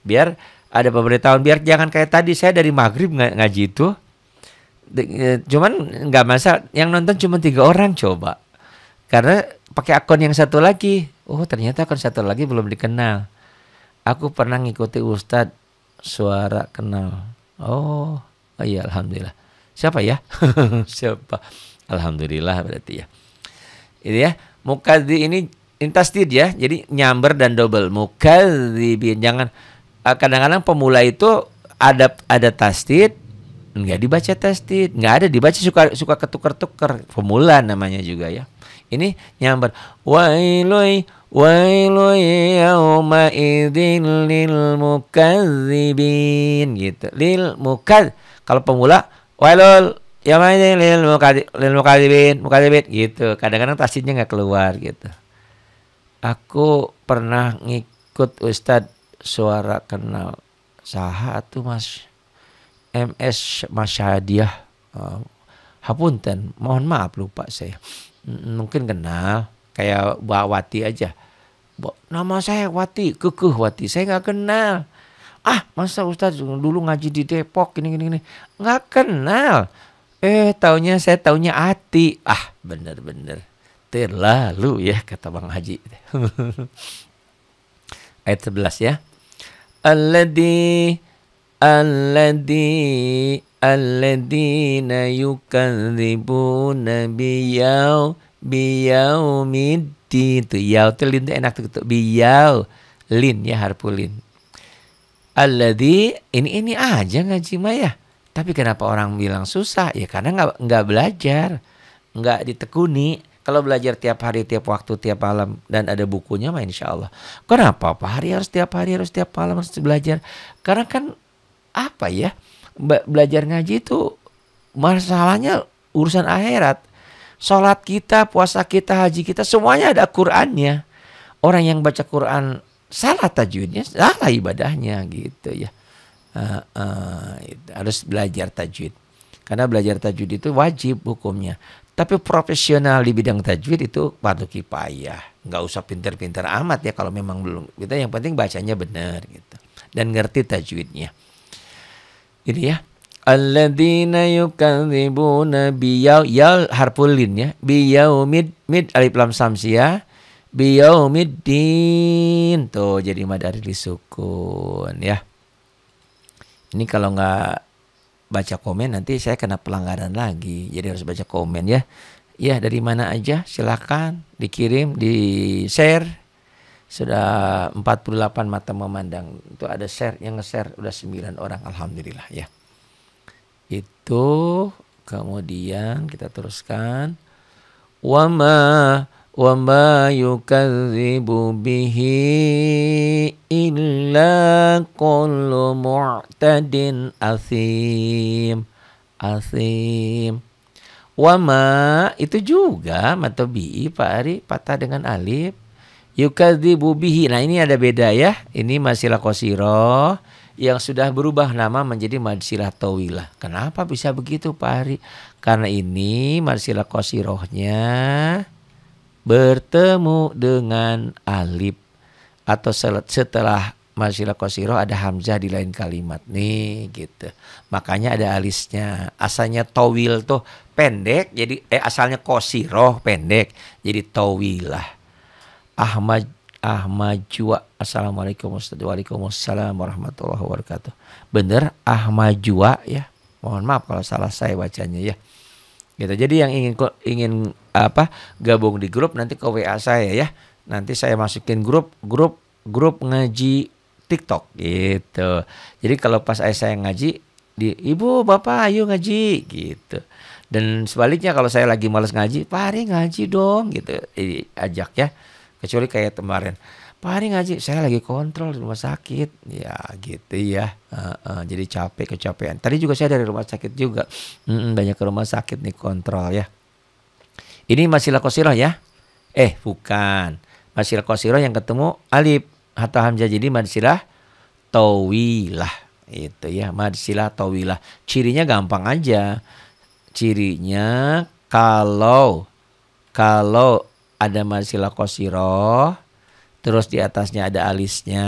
biar ada pemberitahuan biar jangan kayak tadi saya dari maghrib ng ngaji itu e, cuman nggak masalah yang nonton cuma tiga orang coba karena pakai akun yang satu lagi oh ternyata akun satu lagi belum dikenal aku pernah ngikuti Ustadz suara kenal oh, oh iya alhamdulillah siapa ya [laughs] siapa alhamdulillah berarti ya Ini ya di ini intastid ya jadi nyamber dan double di jangan Eh, kadang-kadang pemula itu ada ada tasdid nggak dibaca tasdid nggak ada dibaca suka suka ketuker-tuker pemula namanya juga ya ini nyamber wailoi wailoi yauma idin lil mukazibin gitu lil mukaz kalau pemula wailul yauma idin lil mukaz lil mukazzibin gitu kadang-kadang tasdidnya nggak keluar gitu aku pernah ngikut ustadz suara kenal saha tuh mas MS masyadiah uh, oh, Hapunten mohon maaf lupa saya M mungkin kenal kayak Mbak Wati aja nama saya Wati kekeh Wati saya nggak kenal ah masa ustaz dulu ngaji di Depok ini ini ini nggak kenal eh taunya saya taunya Ati ah bener-bener terlalu ya kata Bang Haji [laughs] ayat 11 ya alladhi alladhi alladhina yukadzibuna biyau midi itu yau itu lin itu enak tuh gitu. biyau lin ya harpu lin alladhi ini ini aja ngaji Maya tapi kenapa orang bilang susah ya karena nggak nggak belajar nggak ditekuni kalau belajar tiap hari, tiap waktu, tiap malam dan ada bukunya mah insya Allah. Kenapa? Pak hari harus tiap hari, harus tiap malam harus belajar. Karena kan apa ya? Be belajar ngaji itu masalahnya urusan akhirat. Sholat kita, puasa kita, haji kita, semuanya ada Qurannya. Orang yang baca Quran salah tajwidnya, salah ibadahnya gitu ya. Uh, uh, harus belajar tajwid karena belajar tajwid itu wajib hukumnya tapi profesional di bidang tajwid itu patuh kipayah. Nggak usah pintar-pintar amat ya kalau memang belum. Kita yang penting bacanya benar gitu. Dan ngerti tajwidnya. Jadi ya. Alladzina yukadzibuna biyaw. ya yal ya. Biyaumid mid alif lam samsia ya. din. Tuh jadi madari sukun ya. Ini kalau nggak baca komen nanti saya kena pelanggaran lagi. Jadi harus baca komen ya. Ya dari mana aja silakan dikirim, di share. Sudah 48 mata memandang. Itu ada share yang nge-share udah 9 orang alhamdulillah ya. Itu kemudian kita teruskan wama وما يكذب به إلا كل معتد أثيم أثيم Wama itu juga mata bi Pak Ari patah dengan alif yukadzibu bihi. Nah ini ada beda ya. Ini masilah kosiroh yang sudah berubah nama menjadi masilah tawilah. Kenapa bisa begitu Pak Ari? Karena ini masilah kosirohnya bertemu dengan alif atau setelah masila kosiro ada hamzah di lain kalimat nih gitu makanya ada alisnya asalnya towil tuh pendek jadi eh asalnya kosiro pendek jadi towilah Ahmad Ahmad Jua Assalamualaikum Waalaikumsalam warahmatullahi wabarakatuh bener Ahmad Jua ya mohon maaf kalau salah saya bacanya ya gitu jadi yang ingin ingin apa gabung di grup nanti ke WA saya ya nanti saya masukin grup grup grup ngaji TikTok gitu jadi kalau pas ayah saya ngaji di ibu bapak ayo ngaji gitu dan sebaliknya kalau saya lagi males ngaji pari ngaji dong gitu jadi, ajak ya kecuali kayak kemarin paling ngaji, saya lagi kontrol di rumah sakit. Ya gitu ya. Uh, uh, jadi capek, kecapean. Tadi juga saya dari rumah sakit juga. Mm banyak ke rumah sakit nih kontrol ya. Ini masih Kosiroh ya. Eh bukan. masih Kosiroh yang ketemu Alif. Hatta Hamzah jadi towi Tawilah. Itu ya. towi Tawilah. Cirinya gampang aja. Cirinya kalau kalau ada Masilah Kosiroh terus di atasnya ada alisnya,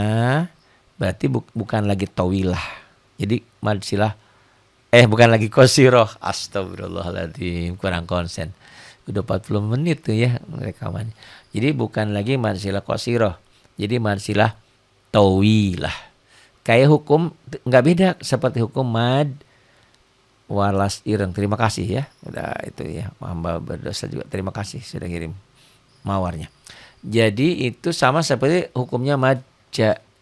berarti bu bukan lagi towilah Jadi marsilah eh bukan lagi kosiroh. Astagfirullahaladzim, kurang konsen. Udah 40 menit tuh ya rekamannya. Jadi bukan lagi marsilah kosiroh. Jadi marsilah towilah Kayak hukum nggak beda seperti hukum mad walas ireng. Terima kasih ya. Udah itu ya. Hamba berdosa juga. Terima kasih sudah kirim mawarnya. Jadi itu sama seperti hukumnya mad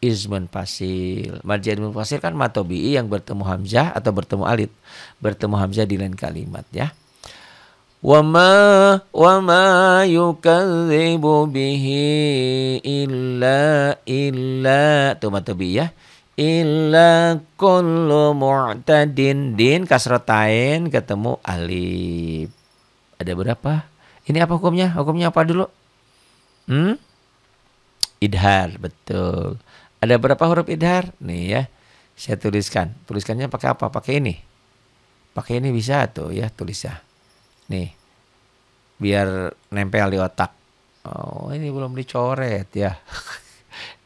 ismun Fasil. Marja ismun Fasil kan matobi'i yang bertemu Hamzah atau bertemu alit, Bertemu Hamzah di lain kalimat ya. Wama wama يُكَذِّبُ bihi illa, illa Tuh matobi'i ya. Illa kullu mu'tadin din kasratain ketemu alif. Ada berapa? Ini apa hukumnya? Hukumnya apa dulu? Hmm? Idhar, betul. Ada berapa huruf idhar? Nih ya, saya tuliskan. Tuliskannya pakai apa? Pakai ini. Pakai ini bisa tuh ya, tulisnya. Nih, biar nempel di otak. Oh, ini belum dicoret ya.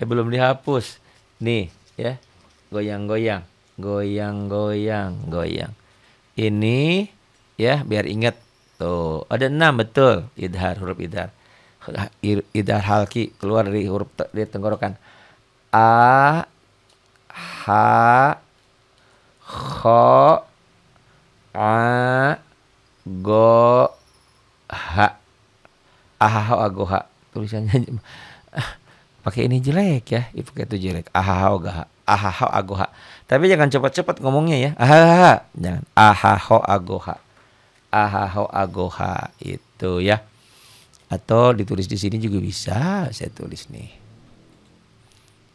eh, [laughs] belum dihapus. Nih, ya. Goyang-goyang, goyang-goyang, goyang. Ini ya biar ingat. Tuh, ada enam betul idhar huruf idhar idhar halki keluar dari huruf di tenggorokan a h kho a go ha ahahau agoha tulisannya pakai ini jelek ya itu kayak itu jelek ahahau gaha ahahau agoha tapi jangan cepat-cepat ngomongnya ya ahaha jangan ahahau agoha ahahau agoha itu ya atau ditulis di sini juga bisa saya tulis nih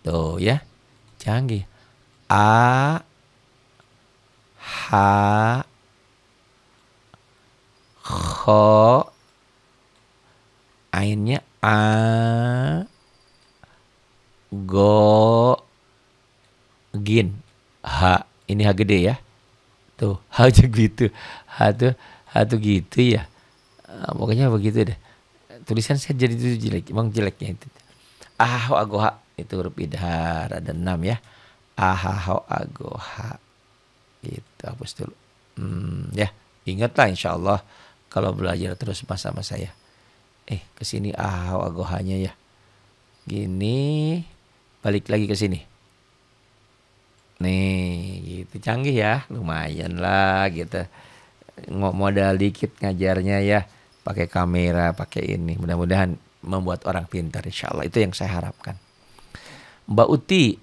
tuh ya canggih a h kho ainnya a go gin h ini h gede ya tuh [laughs] h gitu h tuh h tuh gitu ya pokoknya begitu deh tulisan saya jadi itu jelek emang jeleknya itu aho agoha itu huruf idhar ada enam ya aho agoha itu, hapus dulu hmm, ya ingatlah insya Allah kalau belajar terus sama-sama saya eh kesini aho agohanya ya gini balik lagi ke sini nih gitu canggih ya lumayan lah gitu nggak modal dikit ngajarnya ya pakai kamera, pakai ini. Mudah-mudahan membuat orang pintar insya Allah. Itu yang saya harapkan. Mbak Uti,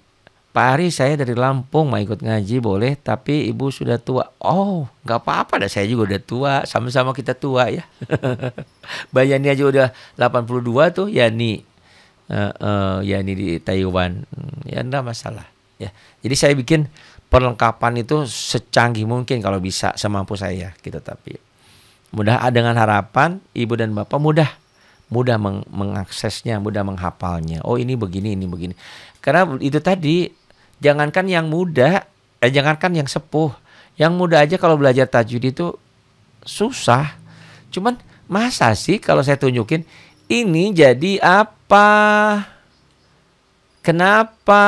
Pak Ari saya dari Lampung mau ikut ngaji boleh, tapi ibu sudah tua. Oh, nggak apa-apa dah saya juga udah tua. Sama-sama kita tua ya. [laughs] Mbak Yani aja udah 82 tuh, Yani. Uh, uh, Yani di Taiwan. Hmm, ya enggak masalah. Ya. Jadi saya bikin perlengkapan itu secanggih mungkin kalau bisa semampu saya gitu tapi Mudah ah, dengan harapan ibu dan bapak mudah mudah meng mengaksesnya, mudah menghafalnya. Oh ini begini, ini begini. Karena itu tadi jangankan yang muda, eh, jangankan yang sepuh, yang muda aja kalau belajar tajwid itu susah. Cuman masa sih kalau saya tunjukin ini jadi apa? Kenapa?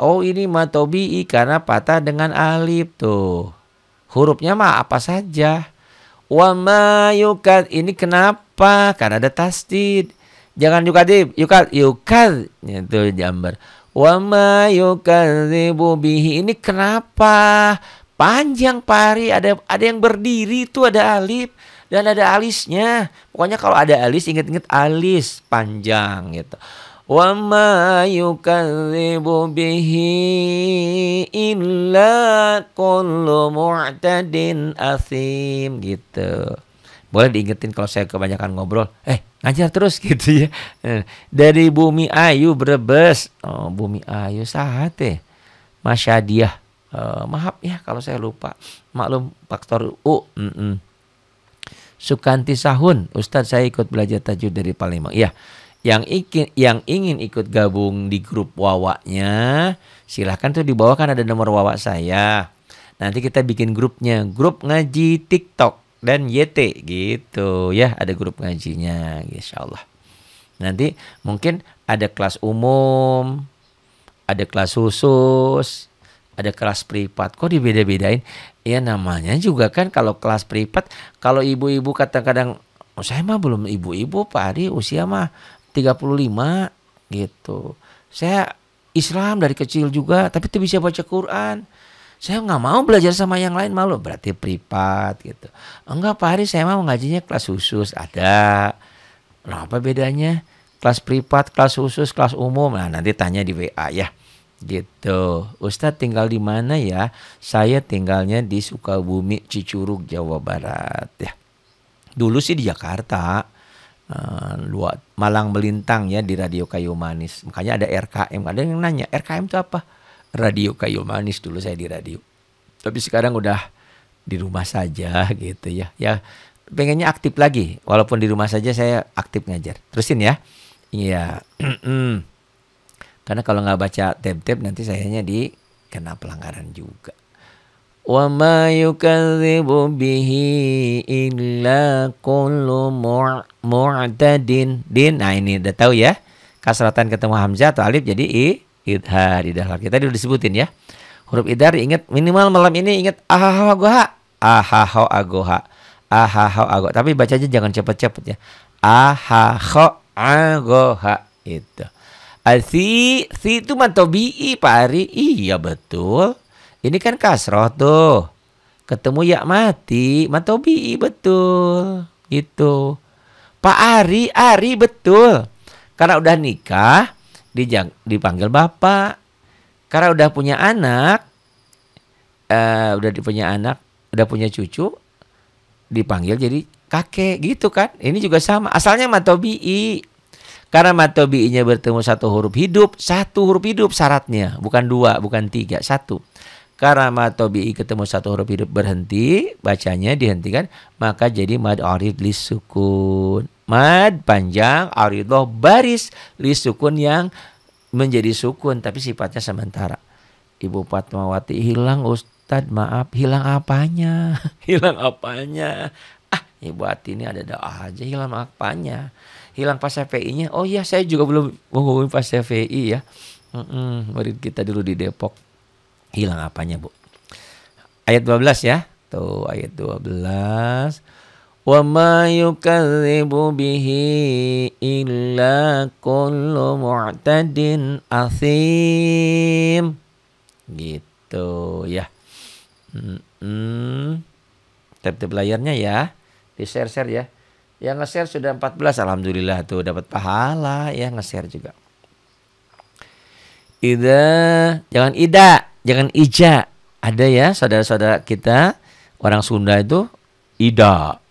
Oh ini matobi karena patah dengan alif tuh. Hurufnya mah apa saja. Wama yukad ini kenapa? Karena ada tasdid. Jangan yukadib, yukad, yukad itu jambar. Wama yukadzibu bihi ini kenapa? Panjang pari ada ada yang berdiri itu ada alif dan ada alisnya. Pokoknya kalau ada alis inget-inget alis panjang gitu. وما يكذب به إلا كل معتد أثيم gitu boleh diingetin kalau saya kebanyakan ngobrol eh ngajar terus [laughs] gitu ya eh, dari bumi ayu brebes oh, bumi ayu sahat ya masyadiah uh, maaf ya kalau saya lupa maklum faktor u mm -mm. Sukanti Sahun Ustadz saya ikut belajar tajud dari Palembang iya yang ingin yang ingin ikut gabung di grup wawaknya silahkan tuh di bawah kan ada nomor wawak saya nanti kita bikin grupnya grup ngaji TikTok dan YT gitu ya ada grup ngajinya Insya Allah nanti mungkin ada kelas umum ada kelas khusus ada kelas privat kok dibeda-bedain ya namanya juga kan kalau kelas privat kalau ibu-ibu kadang-kadang oh, saya mah belum ibu-ibu Pak Ari usia mah 35 gitu. Saya Islam dari kecil juga, tapi tidak bisa baca Quran. Saya nggak mau belajar sama yang lain malu, berarti privat gitu. Enggak Pak Hari, saya mau ngajinya kelas khusus ada. Nah apa bedanya? Kelas privat, kelas khusus, kelas umum. Nah nanti tanya di WA ya. Gitu. Ustadz tinggal di mana ya? Saya tinggalnya di Sukabumi, Cicurug, Jawa Barat ya. Dulu sih di Jakarta uh, luar Malang Melintang ya di Radio Kayu Manis. Makanya ada RKM. Ada yang nanya, RKM itu apa? Radio Kayu Manis dulu saya di radio. Tapi sekarang udah di rumah saja [laughs] gitu ya. Ya pengennya aktif lagi. Walaupun di rumah saja saya aktif ngajar. Terusin ya. Iya. [clears throat] Karena kalau nggak baca tab-tab nanti sayanya di kena pelanggaran juga. وما يكذب به إلا كل معتد din nah ini udah tahu ya kasratan ketemu hamzah atau alif jadi i idhar idhar kita udah disebutin ya huruf idhar ingat minimal malam ini ingat ahaha agoha ahaho agoha ahaho agoha tapi bacanya jangan cepet-cepet ya ahaho agoha itu ah, si si itu mantobi pak Ari iya betul ini kan kasroh tuh. Ketemu ya mati, matobi betul. Gitu. Pak Ari, Ari betul. Karena udah nikah, dijang, dipanggil bapak. Karena udah punya anak, uh, udah punya anak, udah punya cucu, dipanggil jadi kakek gitu kan. Ini juga sama. Asalnya matobi Karena matobi nya bertemu satu huruf hidup, satu huruf hidup syaratnya, bukan dua, bukan tiga, satu. Karena matobi'i ketemu satu huruf hidup berhenti, bacanya dihentikan, maka jadi mad arid lis sukun. Mad panjang, aridoh baris, lis sukun yang menjadi sukun tapi sifatnya sementara. Ibu Fatmawati hilang Ustad maaf hilang apanya [laughs] hilang apanya ah ibu hati ini ada doa aja hilang apanya hilang pas FPI nya oh iya saya juga belum menghubungi pas FPI ya mm -mm, murid kita dulu di Depok hilang apanya bu ayat 12 ya tuh ayat 12 wa ma yukadzibu bihi illa kullu mu'tadin asim gitu ya hmm, tap tap layarnya ya di share-share ya yang nge-share sudah 14 alhamdulillah tuh dapat pahala ya nge-share juga Ida jangan ida Jangan ija. Ada ya saudara-saudara kita orang Sunda itu ida.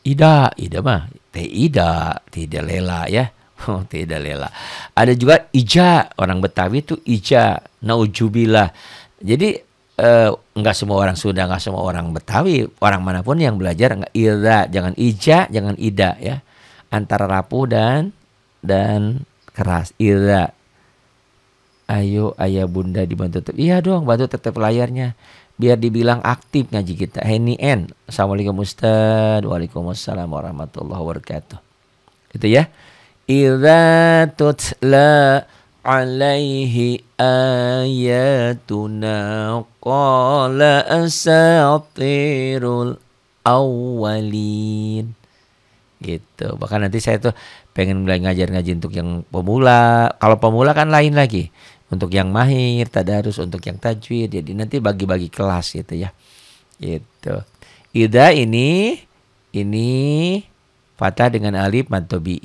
Ida, ida mah ida, tidak lela ya. [laughs] Oh, tidak lela. Ada juga ija, orang Betawi itu ija, naujubillah. Jadi eh, semua orang Sunda, enggak semua orang Betawi, orang manapun yang belajar enggak ida, jangan ija, jangan ida ya. Antara rapuh dan dan keras ida Ayo ayah bunda dibantu tetap. Iya dong bantu tetap layarnya. Biar dibilang aktif ngaji kita. Henny N. Assalamualaikum Ustaz. Waalaikumsalam warahmatullahi wabarakatuh. Itu ya. Iza tutla alaihi ayatuna qala asatirul awalin gitu bahkan nanti saya tuh pengen mulai ngajar ngaji untuk yang pemula kalau pemula kan lain lagi untuk yang mahir tadarus untuk yang tajwid jadi nanti bagi-bagi kelas gitu ya Itu. ida ini ini fatah dengan alif matobi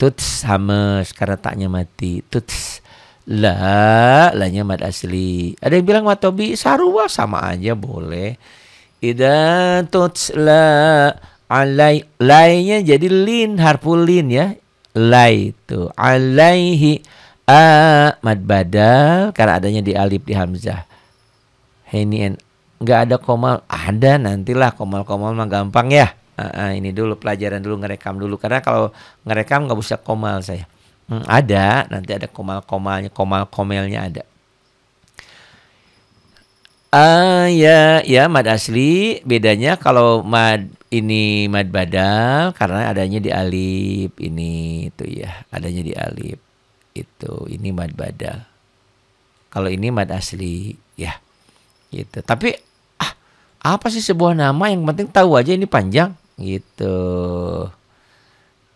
tuts sama karena taknya mati tuts la lanya mat asli ada yang bilang matobi sarua sama aja boleh ida tuts la alai lainnya jadi lin harpulin ya lai itu alaihi A mad badal karena adanya di alif di hamzah. Henian nggak ada komal ada nantilah komal komal mah gampang ya. Uh, ini dulu pelajaran dulu ngerekam dulu karena kalau ngerekam nggak bisa komal saya. Hmm, ada nanti ada komal komalnya komal komelnya ada. Uh, ya ya mad asli bedanya kalau mad ini mad badal karena adanya di alif ini itu ya adanya di alif gitu. Ini mad badal. Kalau ini mad asli, ya. Gitu. Tapi ah, apa sih sebuah nama yang penting tahu aja ini panjang gitu.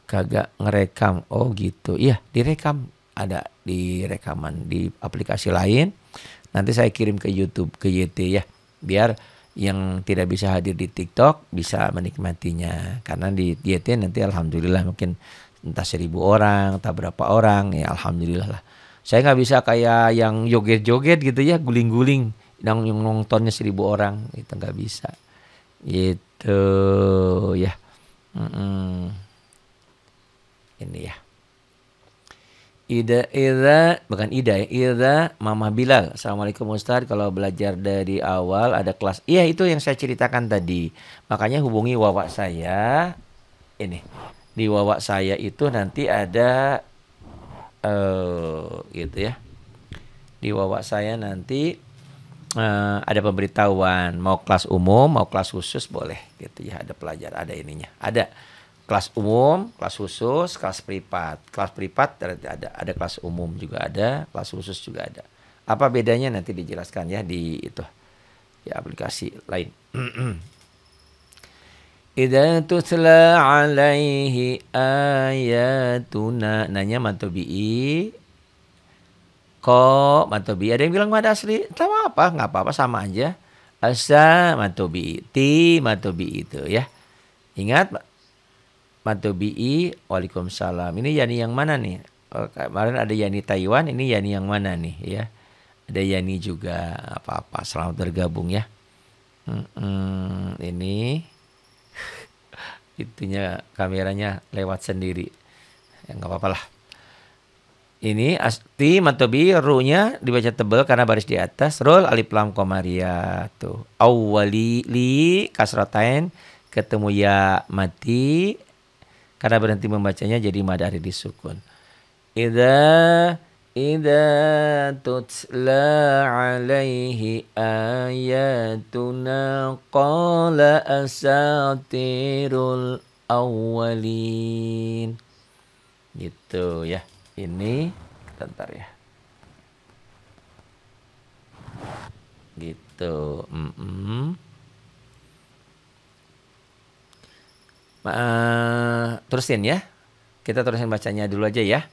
Kagak ngerekam. Oh, gitu. Iya, direkam. Ada di rekaman di aplikasi lain. Nanti saya kirim ke YouTube, ke YT ya. Biar yang tidak bisa hadir di TikTok bisa menikmatinya karena di YT nanti alhamdulillah mungkin entah seribu orang, entah berapa orang, ya alhamdulillah lah. Saya nggak bisa kayak yang joget-joget gitu ya, guling-guling, yang nontonnya seribu orang, itu nggak bisa. Itu ya. Mm -mm. Ini ya. Ida Ida bukan Ida ya Ida Mama Bilal Assalamualaikum Ustaz kalau belajar dari awal ada kelas iya itu yang saya ceritakan tadi makanya hubungi wawak saya ini di wawak saya itu nanti ada uh, gitu ya di wawak saya nanti uh, ada pemberitahuan mau kelas umum mau kelas khusus boleh gitu ya ada pelajar ada ininya ada kelas umum kelas khusus kelas privat kelas privat ada ada kelas umum juga ada kelas khusus juga ada apa bedanya nanti dijelaskan ya di itu ya aplikasi lain [clears throat] Idza tusla alaihi ayatuna. Nanya Matobi i, Ko Matobi Ada yang bilang mad asli. tahu apa-apa. apa-apa sama aja. Asa Matobi Ti Matobi itu ya. Ingat Matobi i, Waalaikumsalam. Ini yani yang mana nih? Oh, kemarin ada yani Taiwan. Ini yani yang mana nih ya. Ada yani juga. Apa-apa. Selamat bergabung ya. Hmm, -hmm. Ini itunya kameranya lewat sendiri. yang nggak apa-apa lah. Ini asti matobi runya dibaca tebel karena baris di atas. Rol alif lam komaria tuh. Awali li kasrotain ketemu ya mati karena berhenti membacanya jadi madari disukun Ida إذا تتلى عليه آياتنا قال أساطير Awalin." gitu ya ini bentar ya gitu mm -mm. Uh, terusin ya kita terusin bacanya dulu aja ya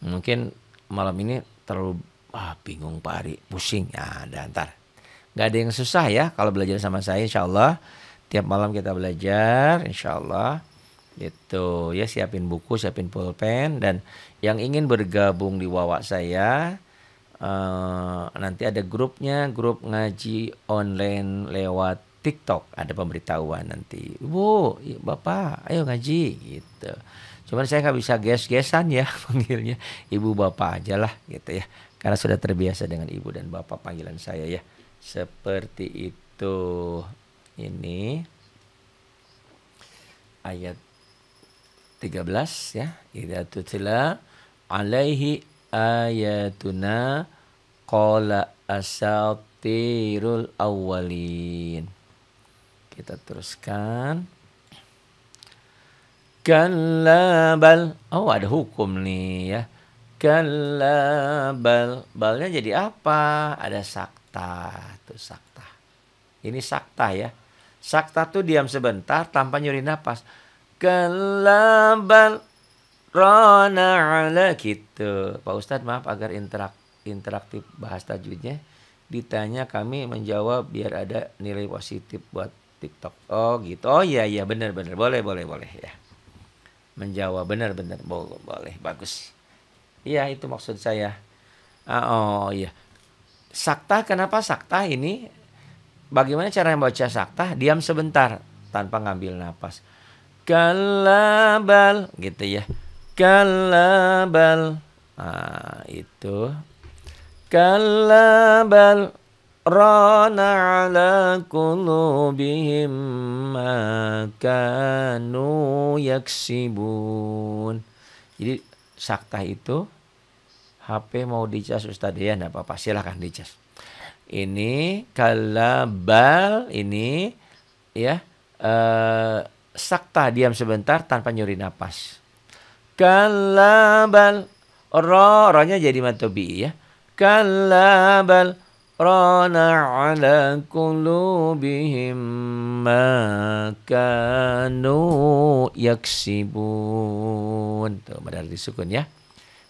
mungkin malam ini terlalu ah, bingung Pak Ari, pusing. Ya, ah, ada ntar. Gak ada yang susah ya kalau belajar sama saya insya Allah. Tiap malam kita belajar insya Allah. Itu ya siapin buku, siapin pulpen. Dan yang ingin bergabung di Wawa saya, uh, nanti ada grupnya, grup ngaji online lewat TikTok. Ada pemberitahuan nanti. Bu, iya, Bapak, ayo ngaji gitu. Cuman saya nggak bisa ges-gesan ya [laughs] panggilnya ibu bapak aja lah gitu ya. Karena sudah terbiasa dengan ibu dan bapak panggilan saya ya. Seperti itu. Ini ayat 13 ya. Ida tutila alaihi ayatuna qala asatirul awalin. Kita teruskan. Kalla bal. Oh ada hukum nih ya. Kalla bal. Balnya jadi apa? Ada sakta. Tuh sakta. Ini sakta ya. Sakta tuh diam sebentar tanpa nyuri nafas. Kalla bal. Rona ala gitu. Pak Ustadz maaf agar interak, interaktif bahas tajwidnya. Ditanya kami menjawab biar ada nilai positif buat TikTok. Oh gitu. Oh iya iya benar benar boleh boleh boleh ya menjawab benar-benar boleh, boleh bagus iya itu maksud saya ah, oh iya sakta kenapa sakta ini bagaimana cara membaca sakta diam sebentar tanpa ngambil nafas. kalabal gitu ya kalabal Ah itu kalabal ران على قلوبهم ما كانوا yaksibun. Jadi saktah itu HP mau dicas Ustaz ya enggak apa-apa silahkan dicas. Ini kalabal ini ya eh, sakta diam sebentar tanpa nyuri napas. Kalabal ro ronya jadi matobi ya. Kalabal ران على قلوبهم ما كانوا yaksibun. Tuh, pada sukun ya.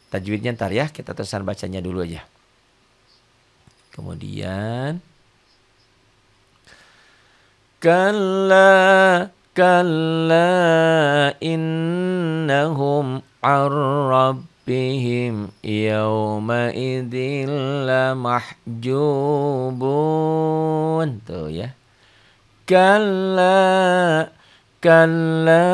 Tajwidnya ntar ya, kita terusan bacanya dulu aja. Kemudian Kalla kalla innahum arrab ربهم يومئذ لمحجوبون tuh ya kalla kalla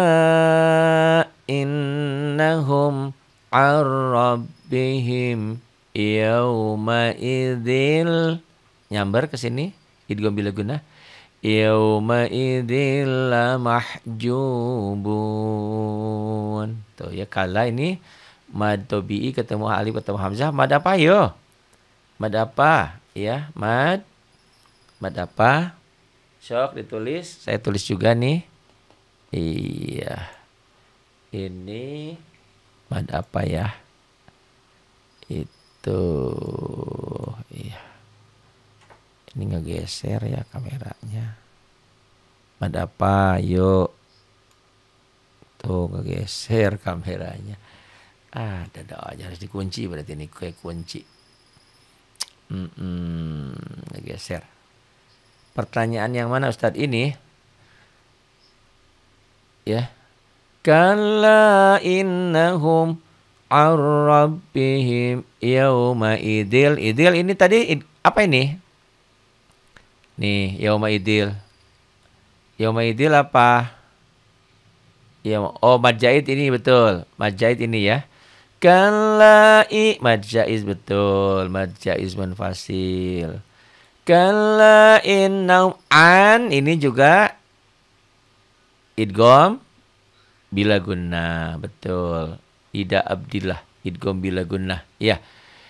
innahum an rabbihim yauma idzil Nyambar ke sini idgham bila guna yauma idzil mahjubun tuh ya kala ini mad tobi'i ketemu alif ketemu hamzah mad apa yo mad apa ya mad mad apa sok ditulis saya tulis juga nih iya ini mad apa ya itu iya ini ngegeser ya kameranya mad apa yo? tuh ngegeser kameranya Ah, Ada aja harus dikunci berarti ini kue kunci. Hmm, hmm, geser. Pertanyaan yang mana Ustadz ini? Ya. kala innahum arrabbihim yauma idil. Idil ini tadi apa ini? Nih, yauma idil. Yauma idil apa? Ya, oh majaid ini betul. Majaid ini ya bukan lai jaiz betul, mad manfasil. Kala innam an ini juga idgom bila guna betul. Ida abdillah idgom bila guna ya.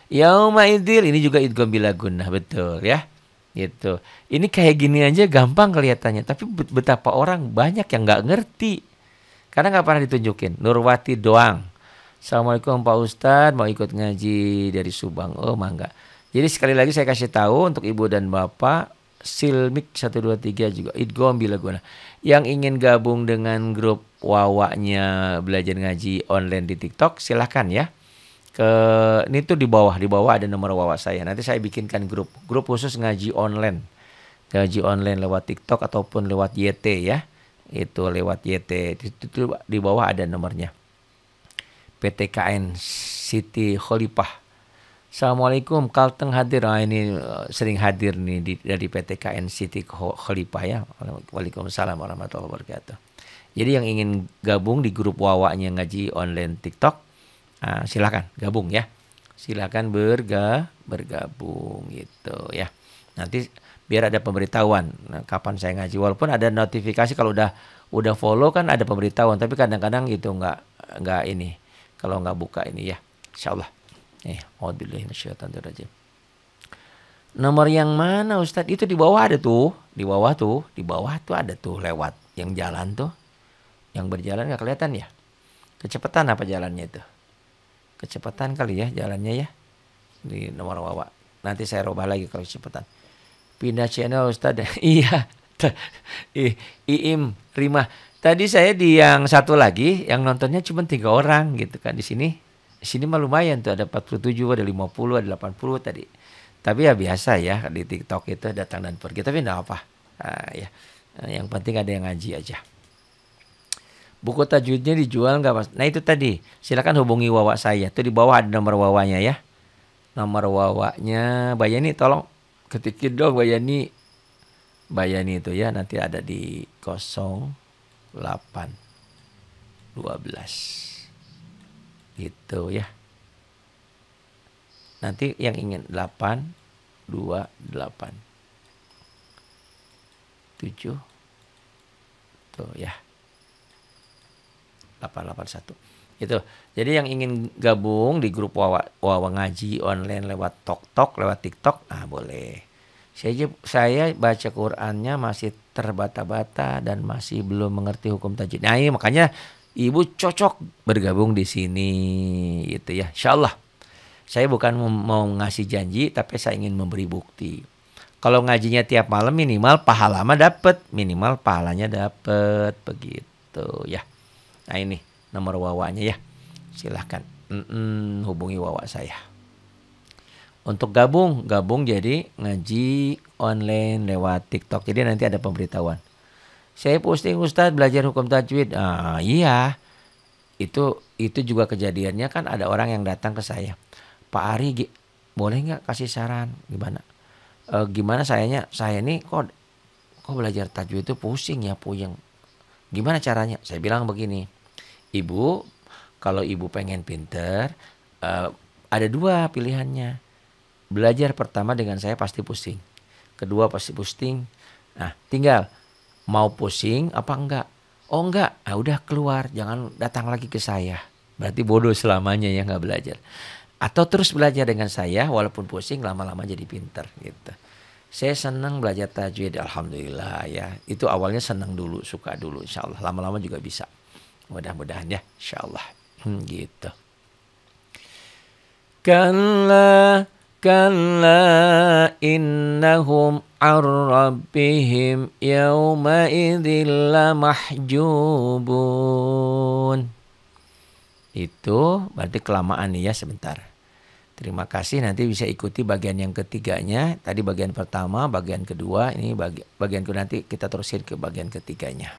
Yauma idil ini juga idgom bila guna betul ya. Gitu. Ini kayak gini aja gampang kelihatannya, tapi betapa orang banyak yang nggak ngerti. Karena nggak pernah ditunjukin. Nurwati doang Assalamualaikum Pak Ustadz, mau ikut ngaji dari Subang. Oh, mangga. Jadi sekali lagi saya kasih tahu untuk ibu dan bapak, Silmik 123 juga, Idgom bila guna. Yang ingin gabung dengan grup Wawaknya Belajar Ngaji online di TikTok, silahkan ya. Ke, ini tuh di bawah, di bawah ada nomor Wawak saya. Nanti saya bikinkan grup, grup khusus ngaji online. Ngaji online lewat TikTok ataupun lewat YT ya. Itu lewat YT, itu di bawah ada nomornya ptkn KN Siti Khalifah. Assalamualaikum, Kalteng hadir. Nah, ini eh, sering hadir nih di, dari ptkn KN Siti Khalifah ya. Waalaikumsalam warahmatullahi wabarakatuh. Jadi yang ingin gabung di grup Wawanya ngaji online TikTok, nah, silakan gabung ya. Silahkan berga bergabung gitu ya. Nanti biar ada pemberitahuan nah, kapan saya ngaji. Walaupun ada notifikasi kalau udah udah follow kan ada pemberitahuan, tapi kadang-kadang gitu nggak nggak ini kalau nggak buka ini ya. Insyaallah. Eh, auzubillahi Nomor yang mana Ustadz? Itu di bawah ada tuh, di bawah tuh, di bawah tuh ada tuh lewat yang jalan tuh. Yang berjalan nggak kelihatan ya? Kecepatan apa jalannya itu? Kecepatan kali ya jalannya ya di nomor wawa. Nanti saya rubah lagi kalau kecepatan. Pindah channel Ustadz. [laughs] iya. Iim Rima Tadi saya di yang satu lagi yang nontonnya cuma tiga orang gitu kan di sini. Di sini mah lumayan tuh ada 47, ada 50, ada 80 tadi. Tapi ya biasa ya di TikTok itu datang dan pergi tapi enggak apa. Nah, ya. Ah, yang penting ada yang ngaji aja. Buku tajwidnya dijual nggak mas? Nah itu tadi silakan hubungi Wawa saya. Tuh di bawah ada nomor Wawanya ya. Nomor Wawanya Bayani tolong ketikin dong Bayani. Bayani itu ya nanti ada di kosong 8 12 gitu ya nanti yang ingin 8 2 8 7 tuh ya 881 itu jadi yang ingin gabung di grup wawa, wawa ngaji online lewat tok tok lewat tiktok ah boleh saya saya baca Qurannya masih terbata-bata dan masih belum mengerti hukum tajwid. Nah, ini iya, makanya ibu cocok bergabung di sini gitu ya. Insya Saya bukan mau ngasih janji tapi saya ingin memberi bukti. Kalau ngajinya tiap malam minimal pahala mah dapat, minimal pahalanya dapat begitu ya. Nah ini nomor wawanya ya. Silahkan mm -mm, hubungi wawa saya untuk gabung, gabung jadi ngaji online lewat TikTok. Jadi nanti ada pemberitahuan. Saya posting Ustadz belajar hukum tajwid. Ah, iya. Itu itu juga kejadiannya kan ada orang yang datang ke saya. Pak Ari boleh nggak kasih saran gimana? E, gimana sayanya? Saya ini kok kok belajar tajwid itu pusing ya, puyeng. Gimana caranya? Saya bilang begini. Ibu, kalau ibu pengen pinter, e, ada dua pilihannya belajar pertama dengan saya pasti pusing. Kedua pasti pusing. Nah, tinggal mau pusing apa enggak? Oh enggak, ah udah keluar, jangan datang lagi ke saya. Berarti bodoh selamanya ya nggak belajar. Atau terus belajar dengan saya walaupun pusing lama-lama jadi pinter gitu. Saya senang belajar tajwid, alhamdulillah ya. Itu awalnya senang dulu, suka dulu, insya Allah lama-lama juga bisa. Mudah-mudahan ya, insya Allah. Hmm, gitu. Kalla كلا إنهم عن ربهم يومئذ لمحجوبون itu berarti kelamaan nih ya sebentar. Terima kasih nanti bisa ikuti bagian yang ketiganya. Tadi bagian pertama, bagian kedua, ini bagian, kedua nanti kita terusin ke bagian ketiganya.